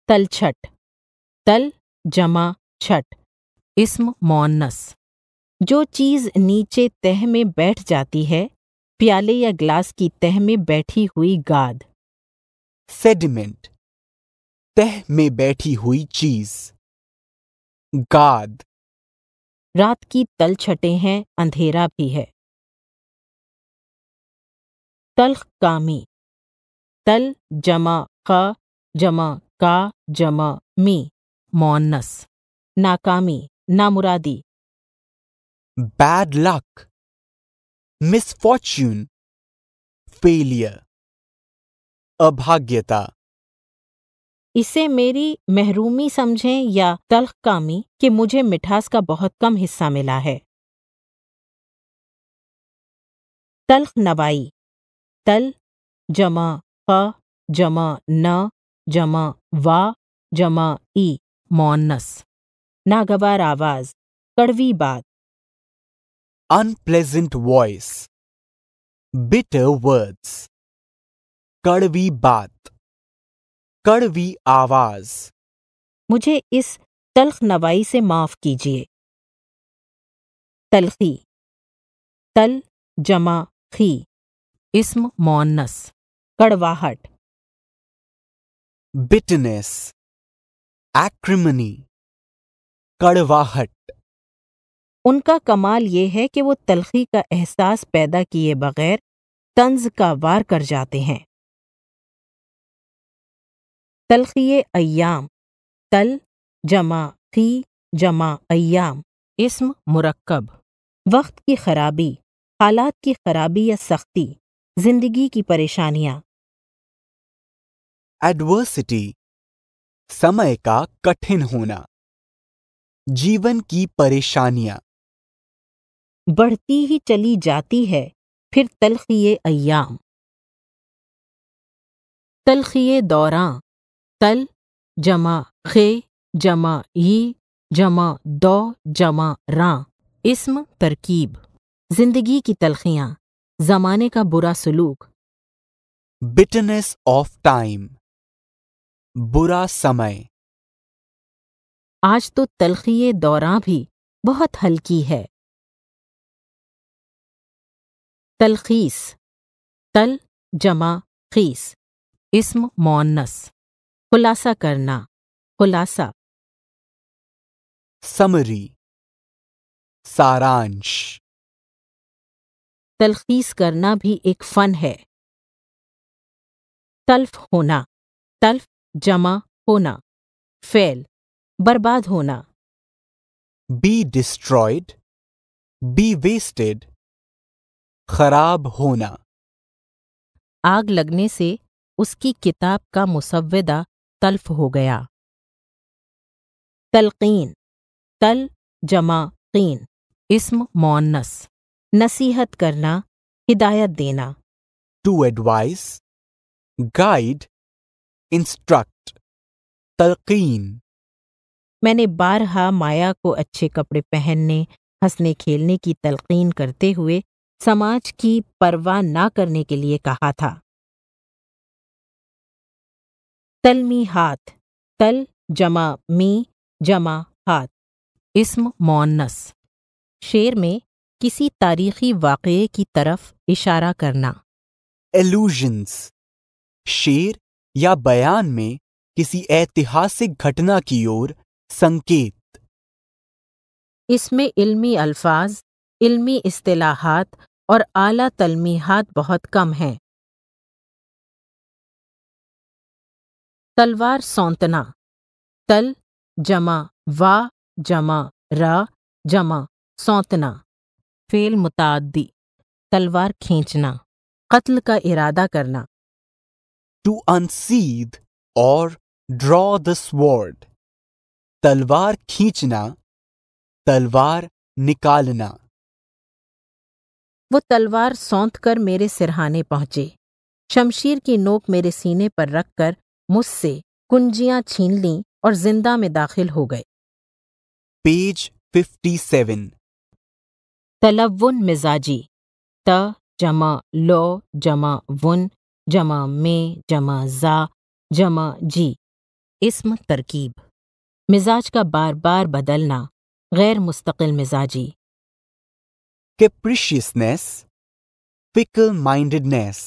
S1: तलछट तल जमा छट इसम मौनस जो चीज नीचे तह में बैठ जाती है प्याले या ग्लास की तह में बैठी हुई गाद सेडिमेंट तह में बैठी हुई चीज गाद रात की तल छटे हैं अंधेरा भी है तलख कामी तल जमा का जमा का जमा मी मौनस नाकामी नामुरादी बैड लक मिसफॉर्च्यून फेलियर अभाग्यता इसे मेरी महरूमी समझें या तलख कामी कि मुझे मिठास का बहुत कम हिस्सा मिला है तलख नवाई तल जमा क जमा न जमा वा जमा ई मौनस नागवार आवाज कड़वी बात अनप्लेजेंट वॉइस bitter वर्ड्स कड़वी बात, कड़वी आवाज मुझे इस तलख नवाई से माफ कीजिए तलखी तल जमा खी इस्म मोनस कड़वाहट बिटनेस एक्रिमनी कड़वाहट उनका कमाल ये है कि वो तलखी का एहसास पैदा किए बगैर तंज का वार कर जाते हैं तलखिए अयाम तल जमा थी जमा अयाम इसम मुरक्कब वक्त की खराबी हालात की खराबी या सख्ती जिंदगी की परेशानियां एडवर्सिटी समय का कठिन होना जीवन की परेशानियां बढ़ती ही चली जाती है फिर तलखिए अयाम तलखिए दौरा तल जमा खे जमा ई जमा दो जमा रा इसम तरकीब जिंदगी की तलखियाँ जमाने का बुरा सलूक बिटनेस ऑफ टाइम बुरा समय आज तो तलखिए दौरा भी बहुत हल्की है तलखीस तल जमा खीस इसम मौनस खुलासा करना खुलासा समरी सारांश तलखीस करना भी एक फन है तल्फ होना तल्फ जमा होना फेल बर्बाद होना बी डिस्ट्रॉयड बी वेस्टेड खराब होना आग लगने से उसकी किताब का मुसवदा तल्फ हो गया तलकीन तल जमा कीन इसम मोनस नसीहत करना हिदायत देना टू एडवाइस गाइड इंस्ट्रक्ट तलकीन मैंने बारहा माया को अच्छे कपड़े पहनने हंसने खेलने की तलकीन करते हुए समाज की परवाह ना करने के लिए कहा था तलमी हाथ तल जमा मी जमा हाथ इस्म मोनस शेर में किसी तारीखी वाकये की तरफ इशारा करना एलूजन्स शेर या बयान में किसी ऐतिहासिक घटना की ओर संकेत इसमें इल्मी अल्फाज इल्मी अतलाहत और आला तलमीहत बहुत कम हैं तलवार सौंतना तल जमा वा जमा रा जमा सौंतना फेल मुतादी तलवार खींचना कत्ल का इरादा करना टू अनसीद और ड्रॉ द स्वॉर्ड तलवार खींचना तलवार निकालना वो तलवार सौंत कर मेरे सिरहाने पहुंचे शमशीर की नोक मेरे सीने पर रखकर मुझसे कुंजियां छीन लीं और जिंदा में दाखिल हो गए पेज 57 तलवन मिजाजी त जमा लो जमा वुन जमा मे जमा जा जमा जी इसम तरकीब मिजाज का बार बार बदलना गैर मुस्तकिल मिजाजी कैप्रिशियसनेस फिकल माइंडेडनेस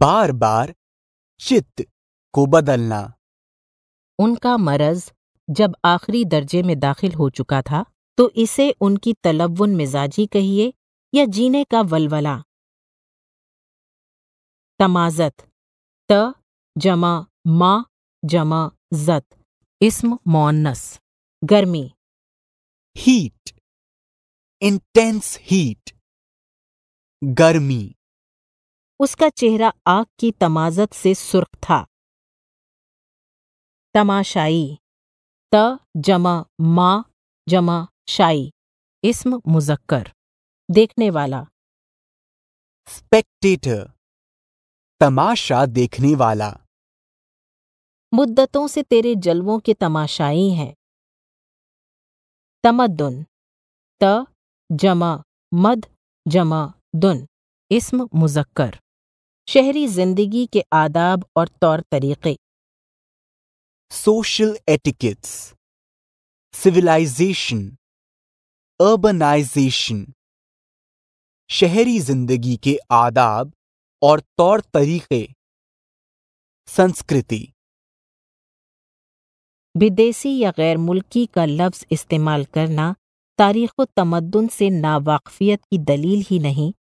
S1: बार बार चित्त को बदलना उनका मरज जब आखिरी दर्जे में दाखिल हो चुका था तो इसे उनकी तलवन मिजाजी कहिए या जीने का वलवला तमाजत त जमा मा जमा जत इसम मोनस गर्मी हीट इंटेंस हीट गर्मी उसका चेहरा आग की तमाजत से सुर्ख था तमाशाई त जमा मा जमा शाई इसम मुजक्कर देखने वाला स्पेक्टेटर तमाशा देखने वाला मुद्दतों से तेरे जलवों के तमाशाई हैं तमद्दुन त जमा मद जमा दुन इसम मुजक्कर शहरी जिंदगी के आदाब और तौर तरीक़े सोशल एटिकेट्स सिविलाइजेशन अर्बनाइजेशन शहरी जिंदगी के आदाब और तौर तरीके संस्कृति विदेशी या गैर मुल्की का लफ्ज इस्तेमाल करना तारीख व तमद्दन से नावाकफियत की दलील ही नहीं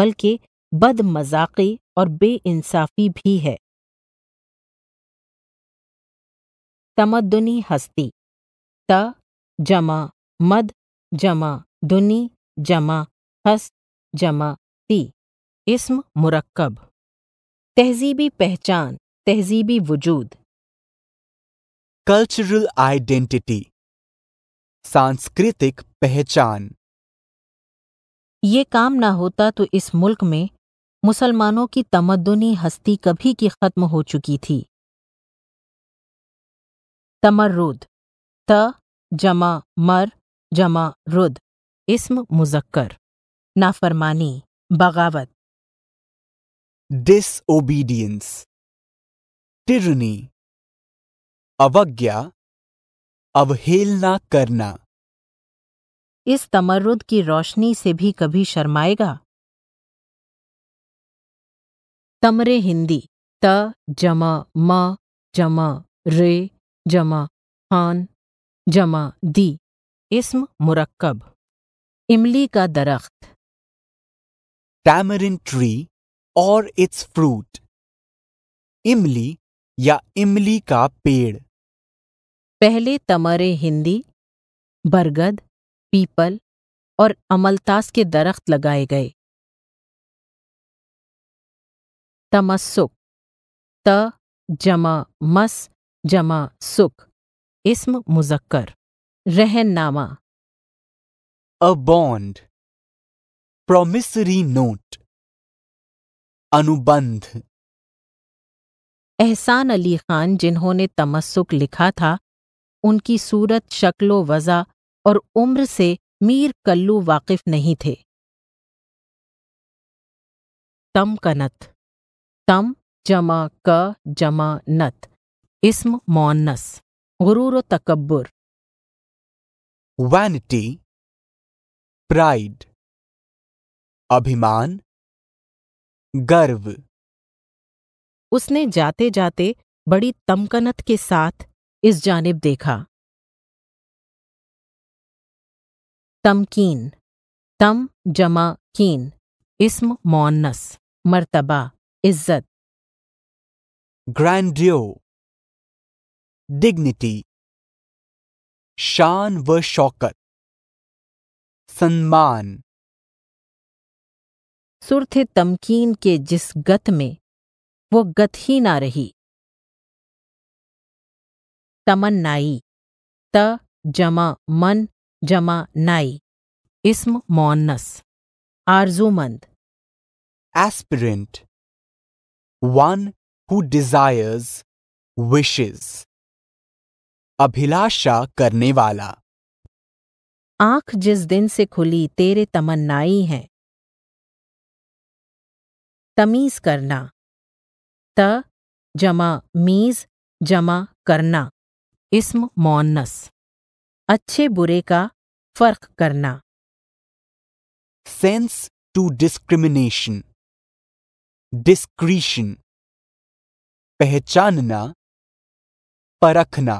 S1: बल्कि बद मजाकी और इंसाफ़ी भी है तमद्दनी हस्ती त जमा मद जमा दुनी जमा हस जमा ती इसम मुरकब तहजीबी पहचान तहजीबी वजूद कल्चरल आइडेंटिटी सांस्कृतिक पहचान ये काम ना होता तो इस मुल्क में मुसलमानों की तमद्दनी हस्ती कभी की खत्म हो चुकी थी तमरुद त जमा मर जमा रुद इसम मुजक्कर नाफरमानी बगावत डिसओबीडियंस टिरनी अवज्ञा अवहेलना करना इस तमरुद की रोशनी से भी कभी शर्माएगा तमरे हिंदी त जमा म जमा रे जमा खान जमा दी इसम मुरक्कब इमली का दरख्त टैमरिन ट्री और इट्स फ्रूट इमली या इमली का पेड़ पहले तमरे हिंदी बरगद पीपल और अमलतास के दरख्त लगाए गए तमस्सुक त जमा मस जमा सुख इसम मुजक्कर रहनामा अ बॉन्ड प्रोमिसरी नोट अनुबंध एहसान अली खान जिन्होंने तमस्सुक लिखा था उनकी सूरत शक्लो वज़ा और उम्र से मीर कल्लू वाकिफ नहीं थे तमकनत तम जमा क जमा नत इसम मोनस गुरूर तकबर वैनिटी प्राइड अभिमान गर्व उसने जाते जाते बड़ी तमकनत के साथ इस जानिब देखा तमकीन तम जमा कीन इसम मोनस मर्तबा इज्जत ग्रैंड डिग्निटी शान व शौकत सम्मान सुरथ तमकीन के जिस गत में वो गत ही ना रही तमन्नाई त जमा मन जमा नाई इस्म मोन्नस आरजूमंद aspirant one who desires wishes अभिलाषा करने वाला आंख जिस दिन से खुली तेरे तमन्नाई हैं तमीज करना त जमा मीज जमा करना इस्म मौनस अच्छे बुरे का फर्क करना सेंस टू डिस्क्रिमिनेशन डिस्क्रीशन पहचानना परखना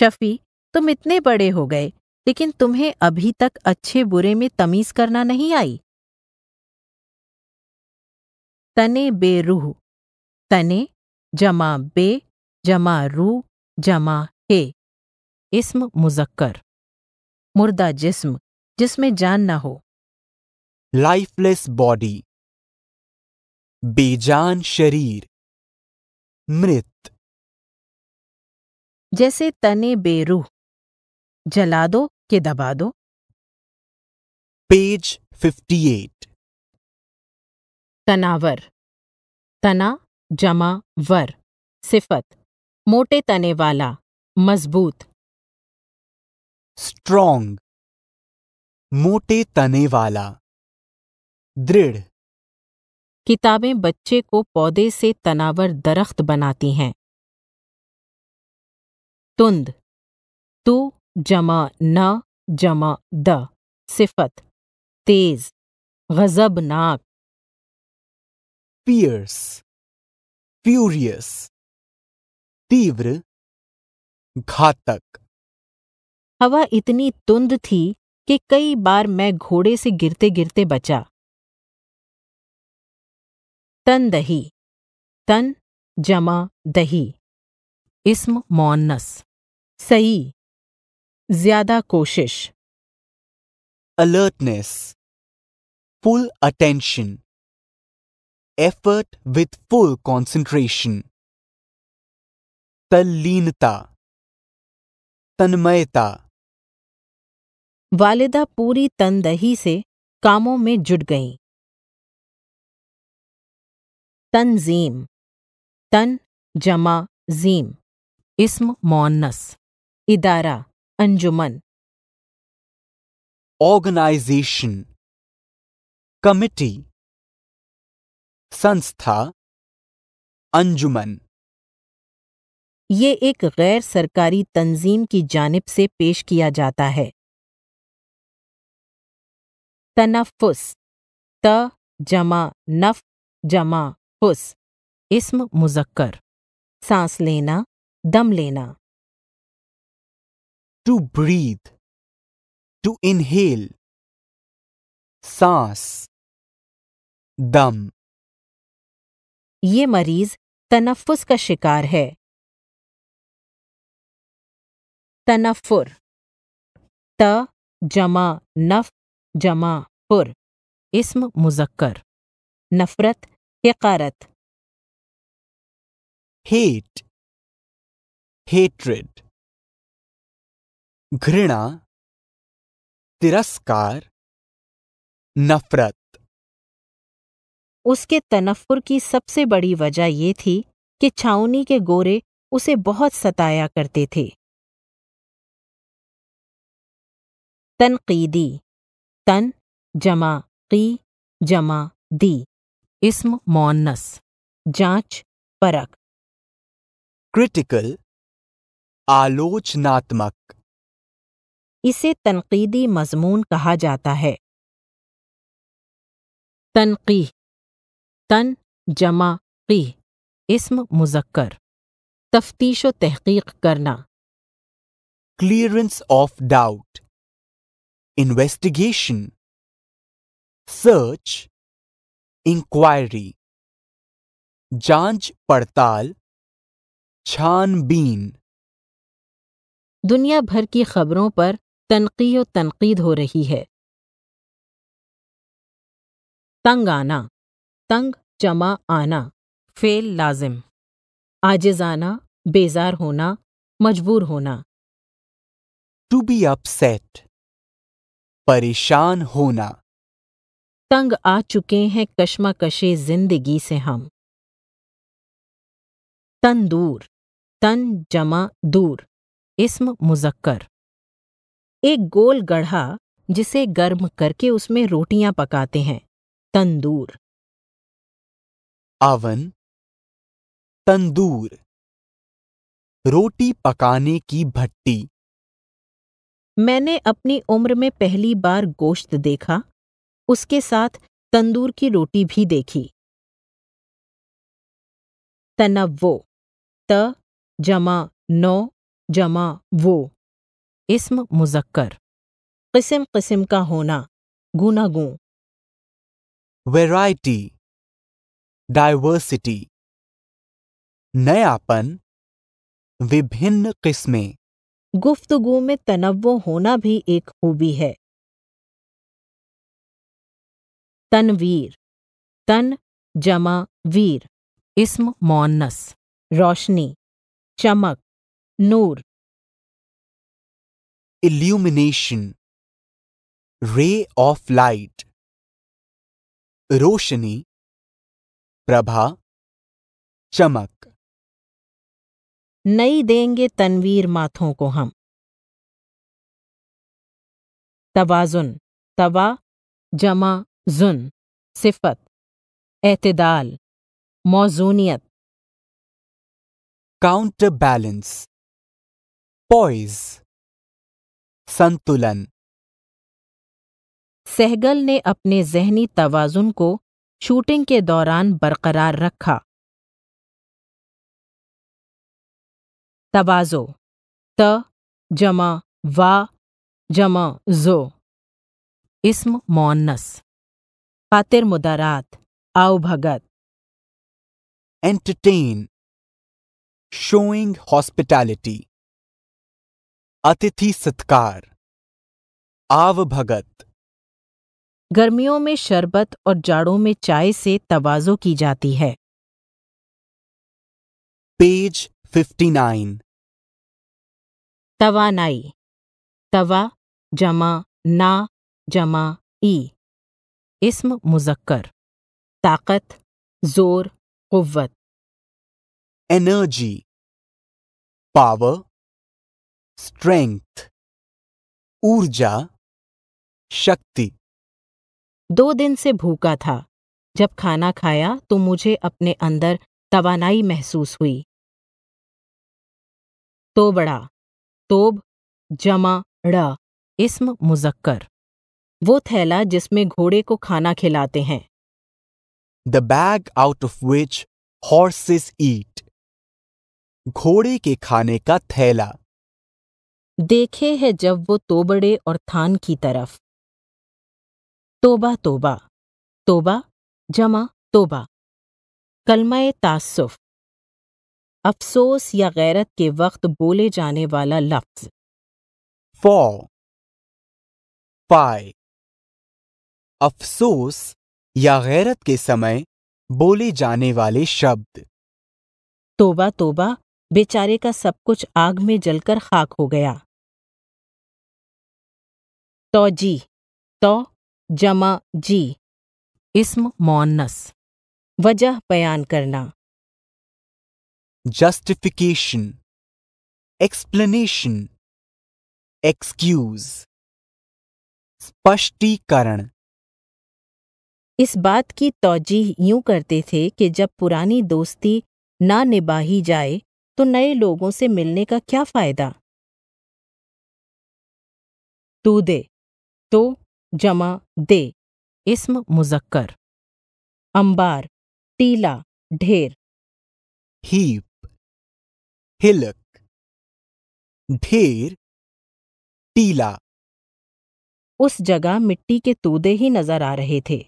S1: शफी तुम इतने बड़े हो गए लेकिन तुम्हें अभी तक अच्छे बुरे में तमीज करना नहीं आई तने बेरूह तने जमा बे जमा रू जमा हे इसम मुजक्कर मुर्दा जिस्म जिसमें जान ना हो लाइफलेस बॉडी बेजान शरीर मृत जैसे तने बेरूह जला दो के दबा दो पेज 58 तनावर तना जमा वर सिफत मोटे तने वाला मजबूत स्ट्रॉन्ग मोटे तने वाला दृढ़ किताबें बच्चे को पौधे से तनावर दरख्त बनाती हैं तुंद तू जमा न जमा द सिफत तेज गजबनाक पियर्स फ्यूरियस तीव्र घातक हवा इतनी तुंद थी कि कई बार मैं घोड़े से गिरते गिरते बचा तन दही तन जमा दही इस्म मौनस सही ज्यादा कोशिश alertness full attention effort with full concentration तल्लीनता तन्मयता वालिदा पूरी तनदही से कामों में जुट गई तनजीम तन जमा जीम इस्म मौनस इदारा अंजुमन ऑर्गेनाइजेशन कमिटी संस्था अंजुमन ये एक गैर सरकारी तंजीम की जानब से पेश किया जाता है तनफ़ुस त जमा नफ जमा फुस इसम मुजक्कर सांस लेना दम लेना टू ब्रीद टू इनहेल सांस दम ये मरीज तनफ़ुस का शिकार है तनफ़ुर त जमा नफ़ जमा फुर इसम मुजक्कर नफ़रत हकारत हेट हेट्रेड घृणा तिरस्कार नफरत उसके तनफ़ुर की सबसे बड़ी वजह ये थी कि छाउनी के गोरे उसे बहुत सताया करते थे तनकीदी तन जमा की जमा दी इसम मौनस जांच परख क्रिटिकल आलोचनात्मक इसे तनकीदी मजमून कहा जाता है तनकी तन जमा की इसम मुजक्कर तफ्तीश तहकीक करना clearance of doubt investigation, search, inquiry, जांच पड़ताल छानबीन दुनिया भर की खबरों पर तनकी और तनकीद हो रही है तंग आना तंग जमा आना फेल लाजिम आजिजाना बेजार होना मजबूर होना टू बी अपसेट परेशान होना तंग आ चुके हैं कश्मकशे जिंदगी से हम तन दूर तन जमा दूर इसम मुजक्कर एक गोल गढ़ा जिसे गर्म करके उसमें रोटियां पकाते हैं तंदूर अवन तंदूर रोटी पकाने की भट्टी मैंने अपनी उम्र में पहली बार गोश्त देखा उसके साथ तंदूर की रोटी भी देखी तनवो त जमा नौ जमा वो इसम मुजक्कर किस्म किस्म का होना गुनागू वेराइटी डाइवर्सिटी नयापन विभिन्न किस्में गुफ्तगु में तनवो होना भी एक खूबी है तनवीर तन जमा वीर इस्म मौनस रोशनी चमक नूर इल्यूमिनेशन रे ऑफ लाइट रोशनी प्रभा चमक नई देंगे तनवीर माथों को हम तवाजुन तवा जमा जुन सिफत एतदाल मौजूनियत काउंटर बैलेंस पॉइज संतुलन सहगल ने अपने जहनी तवाजुन को शूटिंग के दौरान बरकरार रखा तबाज़ो त जमा वा जमा ज़ो इस्म मौनस खातिर मुदारात आओ भगत एंटरटेन शोइंग हॉस्पिटैलिटी अतिथि सत्कार आव भगत गर्मियों में शरबत और जाड़ों में चाय से तवाजो की जाती है पेज 59 तवानाई तवा जमा ना जमा ई इस्म मुजक्कर ताकत जोर कुव्वत एनर्जी पावर स्ट्रेंथ ऊर्जा शक्ति दो दिन से भूखा था जब खाना खाया तो मुझे अपने अंदर तवानाई महसूस हुई तोबड़ा तोब जमा ड़ा इसम मुजक्कर वो थैला जिसमें घोड़े को खाना खिलाते हैं the bag out of which horses eat घोड़े के खाने का थैला देखे है जब वो तोबड़े और थान की तरफ तोबा तोबा तोबा जमा तोबा कलमाए तासुफ अफसोस या गैरत के वक्त बोले जाने वाला लफ्ज फॉ पाए अफसोस या गैरत के समय बोले जाने वाले शब्द तोबा तोबा बेचारे का सब कुछ आग में जलकर खाक हो गया तो जी तो जमा जी इसम मोन्नस वजह बयान करना justification, explanation, excuse, स्पष्टीकरण इस बात की तोजीह यूं करते थे कि जब पुरानी दोस्ती ना निभाही जाए तो नए लोगों से मिलने का क्या फायदा तू दे तो जमा दे इसम मुजक्कर अंबार टीला ढेर हीप हिलक ढेर टीला उस जगह मिट्टी के तोदे ही नजर आ रहे थे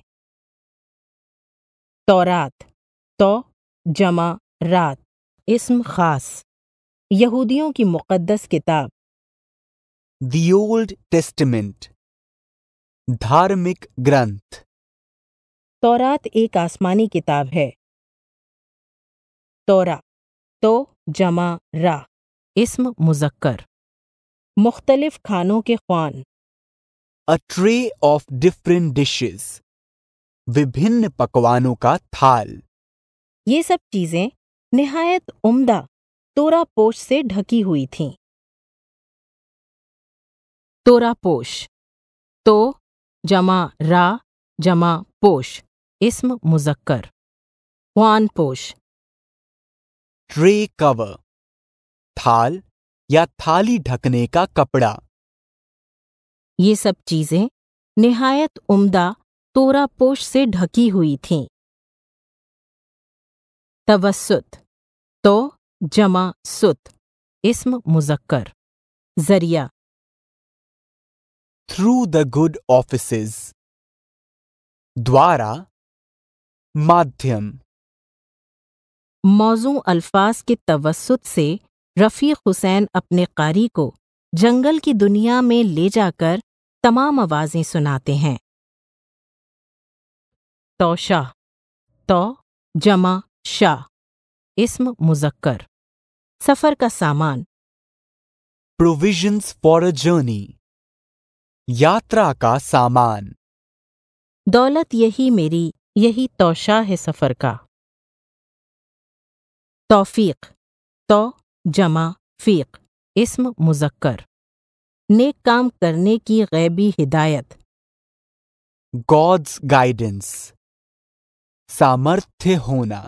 S1: तौरात तो जमा रात इसम खास यहूदियों की मुकद्दस किताब दी ओल्ड टेस्टमेंट धार्मिक ग्रंथ तौरात एक आसमानी किताब है तोरा तो जमा रा इसम मुजक्कर मुख्तलिफ खानों के खान a tray of different dishes विभिन्न पकवानों का थाल ये सब चीजें निहायत उम्दा तोरा पोश से ढकी हुई थीं तोरा पोश तो जमा रा जमा पोश इसम मुजक्कर ख्वान पोश ट्रे कवर थाल या थाली ढकने का कपड़ा ये सब चीजें निहायत उम्दा तोरापोश से ढकी हुई थीं। तवसुत तो जमा सुत इसम मुजक्कर जरिया थ्रू द गुड ऑफिस द्वारा माध्यम मौजू अल्फाज के तवसत से रफ़ीक हुसैन अपने कारी को जंगल की दुनिया में ले जाकर तमाम आवाज़ें सुनाते हैं तोशा तो जमा शाह इसम मुजक्कर सफ़र का सामान प्रोविजन्स फॉर अ जर्नी यात्रा का सामान दौलत यही मेरी यही तोशा है सफ़र का तौफीक तो जमा फ़ीक इसम मुजक्कर नेक काम करने की गैबी हिदायत गॉड्स गाइडेंस सामर्थ्य होना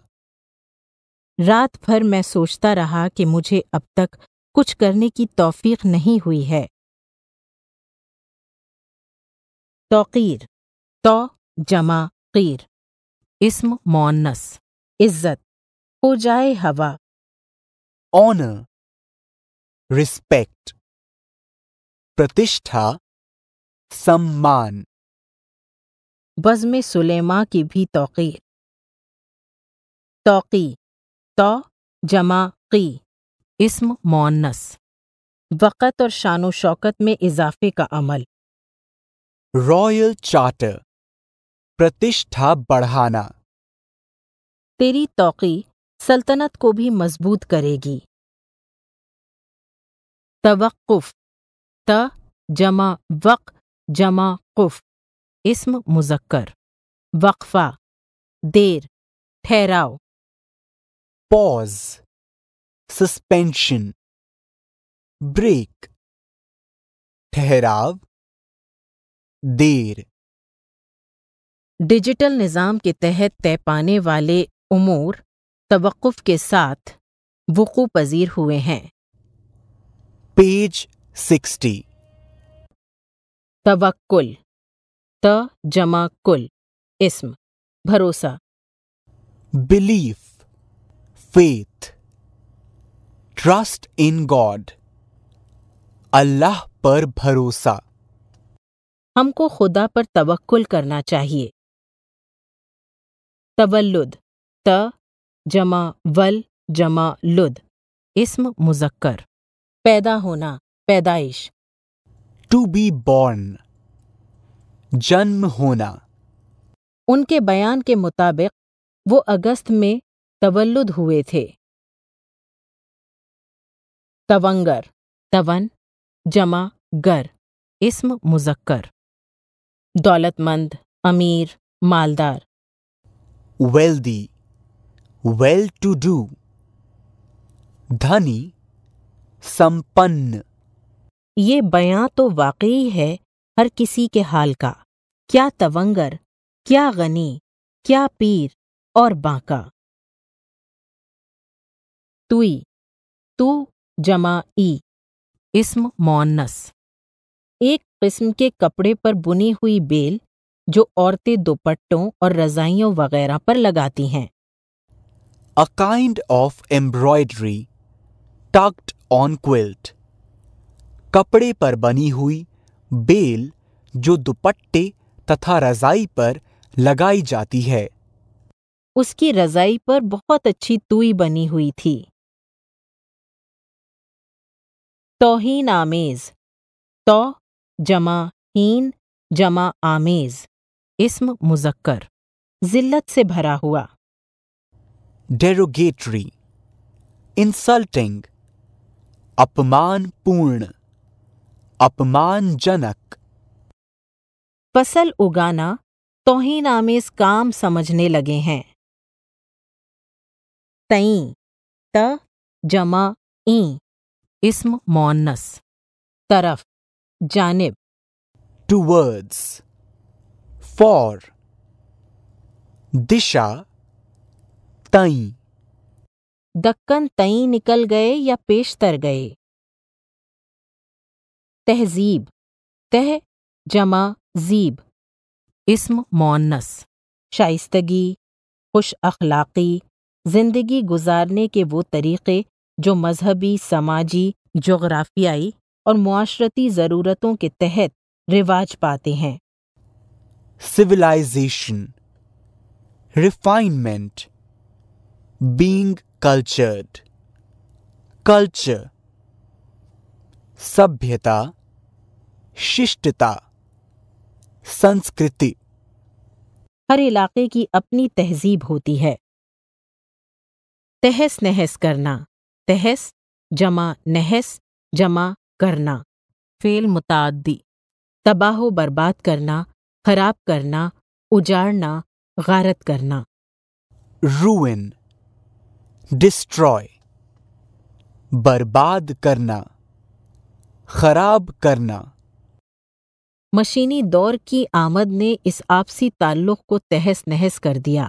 S1: रात भर मैं सोचता रहा कि मुझे अब तक कुछ करने की तौफीक नहीं हुई है तौकीर तो जमा कीर इसम मौनस इज्जत हो जाए हवा ऑनर रिस्पेक्ट प्रतिष्ठा सम्मान बज़म सुलेमा की भी तोक़ीर तोक़ी तो जमा की इसम मोनस वक़त और शान शौकत में इजाफे का अमल रॉयल चार्टर प्रतिष्ठा बढ़ाना तेरी तोक़ी सल्तनत को भी मजबूत करेगी तवक्फ़ त जमा वक़ जमा कुफ़ इस्म मुजक्कर वक्फा देर ठहराव पॉज सस्पेंशन ब्रेक ठहराव देर डिजिटल निज़ाम के तहत तय पाने वाले उमूर तवक्फ के साथ वक़ू पजीर हुए हैं पेज सिक्सटी तवक्ल त जमा कुल इसम भरोसा belief faith trust in God Allah पर भरोसा हमको खुदा पर तवक्ल करना चाहिए तवल्लुद त जमा वल जमा लुद इसम मुजक्कर पैदा होना पैदाइश टू बी बॉर्न जन्म होना उनके बयान के मुताबिक वो अगस्त में तवल्लुद हुए थे तवंगर तवन जमा गर इसम मुजक्कर दौलतमंद अमीर मालदार वेल्दी वेल टू डू धनी संपन्न ये बयां तो वाकई है हर किसी के हाल का क्या तवंगर क्या गनी क्या पीर और बांका तुई तू जमा ई इस्म मोन्नस एक किस्म के कपड़े पर बुनी हुई बेल जो औरतें दुपट्टों और रजाइयों वगैरह पर लगाती हैं a kind of embroidery tucked on quilt. कपड़े पर बनी हुई बेल जो दुपट्टे तथा रजाई पर लगाई जाती है उसकी रजाई पर बहुत अच्छी तुई बनी हुई थी तोहीन आमेज तो जमा हीन जमा आमेज इसम मुजक्कर जिल्लत से भरा हुआ डेरोगेटरी इंसल्टिंग अपमानपूर्ण अपमानजनक फसल उगाना तोहिन आमेज काम समझने लगे हैं तई त जमा ई इस्म मौनस तरफ जानब वर्ड्स फॉर दिशा तई दक्कन तई निकल गए या पेशतर गए तहजीब तह जमा जीब इसम मोनस शाइस्तगी खुश अखलाक़ी ज़िंदगी गुजारने के वो तरीक़े जो मजहबी समाजी जोग्राफियाई और माशरती ज़रूरतों के तहत रिवाज पाते हैं civilisation refinement being cultured culture सभ्यता शिष्टता संस्कृति हर इलाके की अपनी तहजीब होती है तहस नहस करना तहस जमा नहस जमा करना फेल मुतादी तबाह बर्बाद करना खराब करना उजाड़ना गारत करना रूइन डिस्ट्रॉय बर्बाद करना खराब करना मशीनी दौर की आमद ने इस आपसी ताल्लुक को तहस नहस कर दिया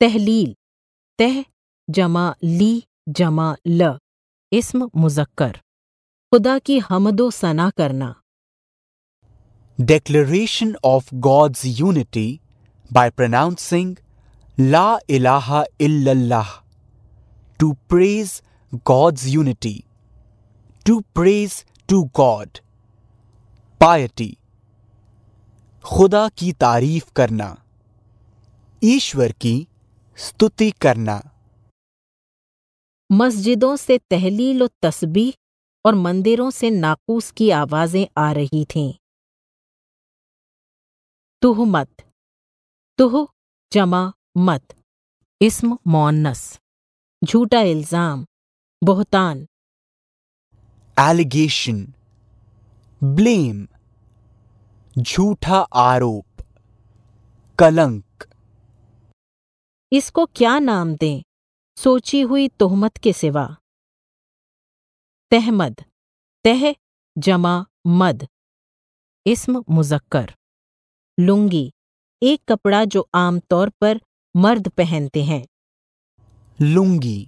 S1: तहलील तह जमा ली जमा ल इसम मुजक्कर खुदा की हमदो सना करना declaration of God's unity by pronouncing ला ilaha illallah, to praise God's unity, to praise to God, piety, खुदा की तारीफ करना ईश्वर की स्तुति करना मस्जिदों से तहलील व तस्बीह और मंदिरों से नाकूस की आवाजें आ रही थीं तुहमत तुह जमा मत इसम मौनस झूठा इल्ज़ाम बोहतान एलिगेशन ब्लेम झूठा आरोप कलंक इसको क्या नाम दें सोची हुई तोहमत के सिवा तहमद तह जमा मद इसम मुजक्कर लुंगी एक कपड़ा जो आमतौर पर मर्द पहनते हैं लुंगी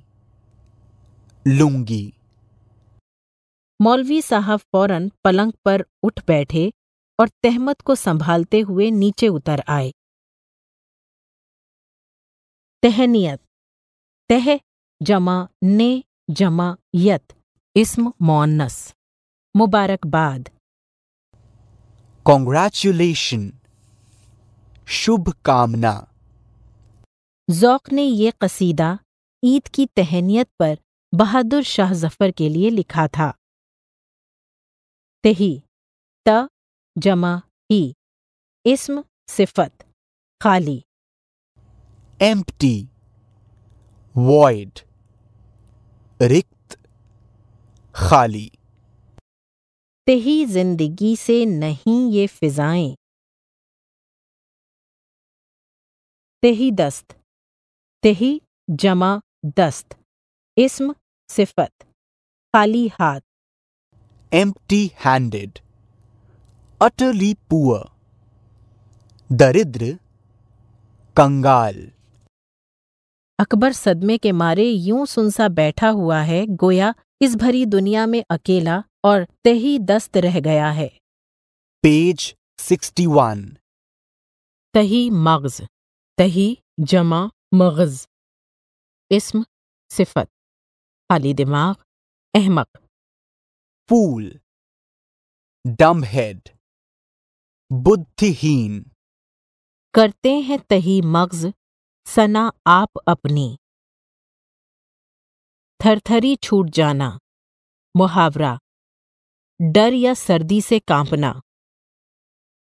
S1: लुंगी मौलवी साहब फौरन पलंग पर उठ बैठे और तहमत को संभालते हुए नीचे उतर आए तहनियत तह जमा ने जमा यत इस्म मोन्नस मुबारकबाद कॉन्ग्रेचुलेशन शुभ कामना ज़ौक ने ये कसीदा ईद की तहनीत पर बहादुर शाह जफर के लिए लिखा था तही त जमा ही इसम सिफत खाली एम्प्टी वॉइड रिक्त खाली तही जिंदगी से नहीं ये फिजाएं तही दस्त तही जमा दस्त इसम सिफत खाली हाथ एम्प्टी हैंडेड अटली पुअर दरिद्र कंगाल अकबर सदमे के मारे यूं सुनसा बैठा हुआ है गोया इस भरी दुनिया में अकेला और तही दस्त रह गया है पेज सिक्सटी वन तही मग्ज तही जमा मगज़ इसम सिफत खाली दिमाग अहमक फूल डम हेड बुद्धिहीन करते हैं तही मगज सना आप अपनी थरथरी छूट जाना मुहावरा डर या सर्दी से कांपना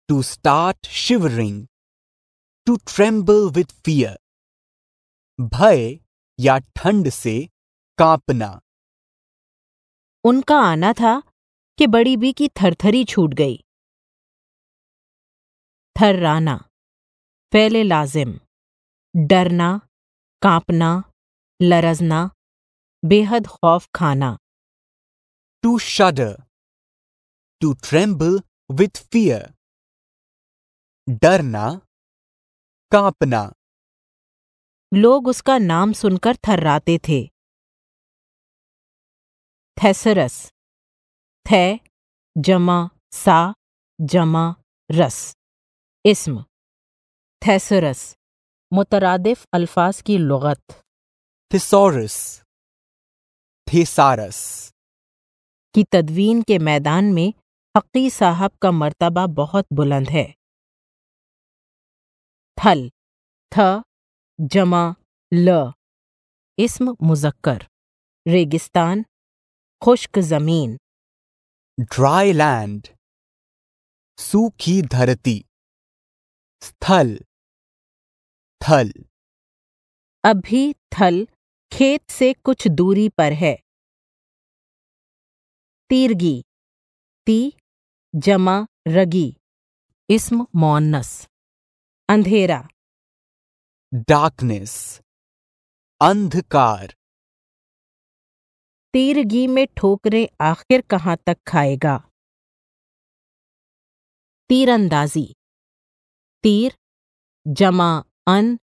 S1: to start shivering to tremble with fear भय या ठंड से कांपना उनका आना था कि बड़ी बी की थरथरी छूट गई थर्राना फैले लाजिम डरना कांपना लरजना बेहद खौफ खाना to shudder to tremble with fear डरना कांपना लोग उसका नाम सुनकर थर्राते थे थैसरस थे जमा सा जमा रस इसम थैसरस मुतरादिफ अल्फाज की लगत थिसोरस थिसारस की तदवीन के मैदान में हकी साहब का मर्तबा बहुत बुलंद है थल थ जमा ल इसम मुजक्कर रेगिस्तान खुश्क जमीन ड्राई लैंड सूखी धरती स्थल थल अभी थल खेत से कुछ दूरी पर है तीरगी ती जमा रगी इसम मौनस अंधेरा डार्कनेस अंधकार तीरगी में ठोकरें आखिर कहां तक खाएगा तीरंदाजी तीर जमा अन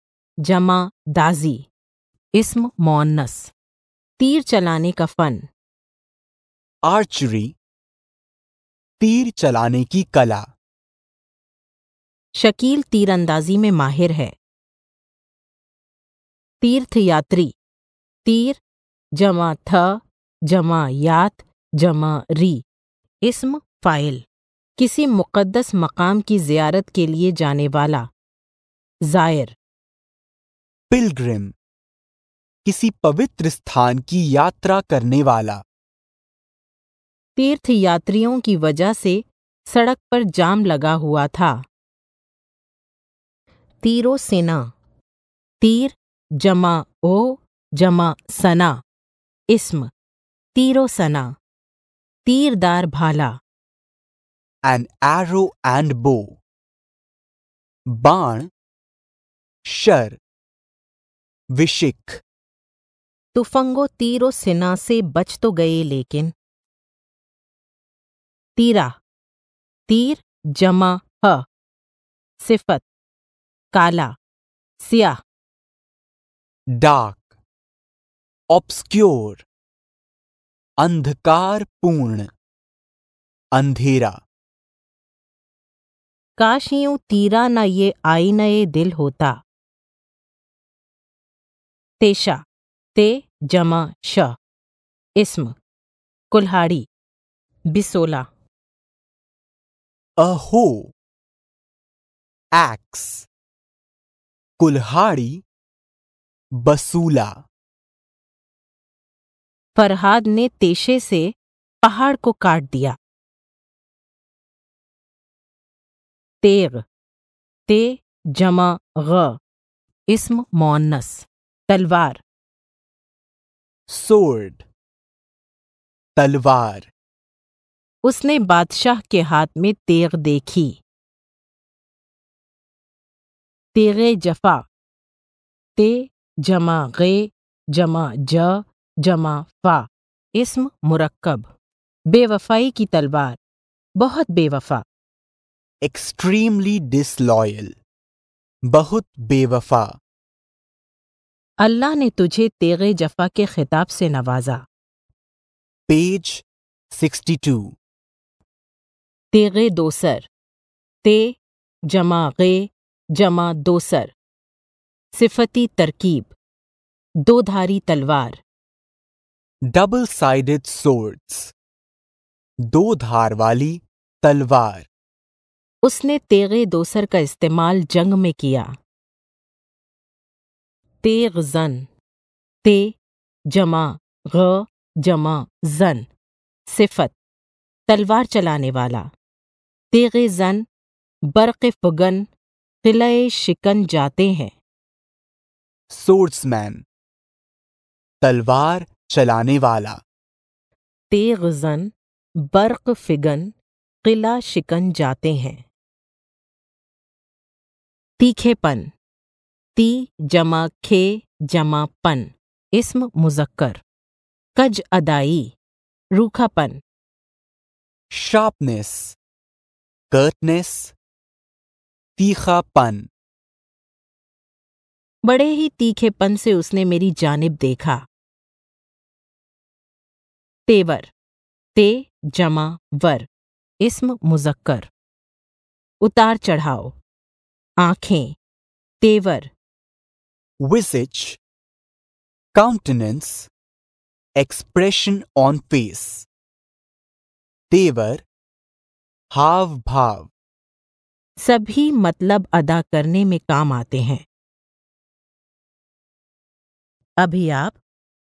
S1: जमा दाजी इसम मौनस तीर चलाने का फन आर्चरी तीर चलाने की कला शकील तीरंदाजी में माहिर है तीर्थयात्री तीर जमा थ जमा यात जमा री इसम फ़ाइल किसी मुक़दस मकाम की ज़ियारत के लिए जाने वाला ज़ायर पिलग्रिम किसी पवित्र स्थान की यात्रा करने वाला तीर्थ यात्रियों की वजह से सड़क पर जाम लगा हुआ था तीरो सेना तीर जमा ओ जमा सना इस्म तीरो सना तीरदार भाला एन एरो एंड बो बाण शर विशिक तुफंगो तीरो सिना से बच तो गए लेकिन तीरा तीर जमा ह सिफत काला सियाह डार्क ऑब्सक्योर पूर्ण अंधेरा काश यू तीरा ना ये ये दिल होता तेशा ते जमा श इसम कुल्हाड़ी बिसोला अहो एक्स कुल्हाड़ी बसूला फरहाद ने तेशे से पहाड़ को काट दिया तेग ते जमा ग इस्म मोनस तलवार सोर्ड तलवार उसने बादशाह के हाथ में तेग देखी तेगे जफा ते जमा गे जमा ज जमा फ़ा इसम मुरक्कब बेवफाई की तलवार बहुत बेवफा एक्सट्रीमली डिसलॉयल बहुत बेवफा अल्लाह ने तुझे तेग जफा के खिताब से नवाजा पेज 62 तेगे दोसर ते जमा गे जमा दोसर सिफती तरकीब दोधारी तलवार डबल साइडेड सोर्ड्स दो धार वाली तलवार उसने तेगे दोसर का इस्तेमाल जंग में किया तेग जन ते जमा ग जमा जन सिफत तलवार चलाने वाला तेगे जन बर्क फुगन किले शिकन जाते हैं स्वोर्ड्समैन तलवार चलाने वाला तेगजन बर्क फिगन किला शिकन जाते हैं तीखेपन ती जमा खे जमा पन इसम मुजक्कर कज अदाई रूखापन शार्पनेस कर्टनेस तीखापन बड़े ही तीखेपन से उसने मेरी जानिब देखा तेवर ते जमा वर इस्म मुजक्कर उतार चढ़ाओ आंखें तेवर visage countenance expression on face तेवर हाव भाव सभी मतलब अदा करने में काम आते हैं अभी आप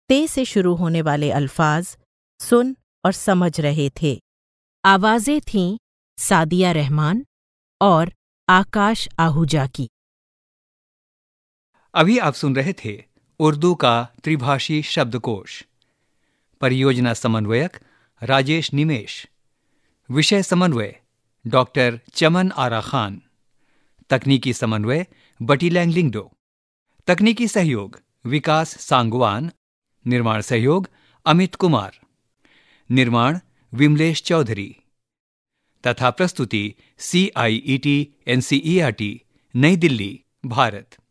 S1: ते से शुरू होने वाले अल्फाज सुन और समझ रहे थे आवाज़ें थीं सादिया रहमान और आकाश आहूजा की अभी आप सुन रहे थे उर्दू का त्रिभाषी शब्दकोश परियोजना समन्वयक राजेश निमेश विषय समन्वय डॉक्टर चमन आरा खान तकनीकी समन्वय बटी लैंगलिंगडो तकनीकी सहयोग विकास सांगवान निर्माण सहयोग अमित कुमार निर्माण विमलेश चौधरी तथा प्रस्तुति C I E T N C E R T New Delhi Bharat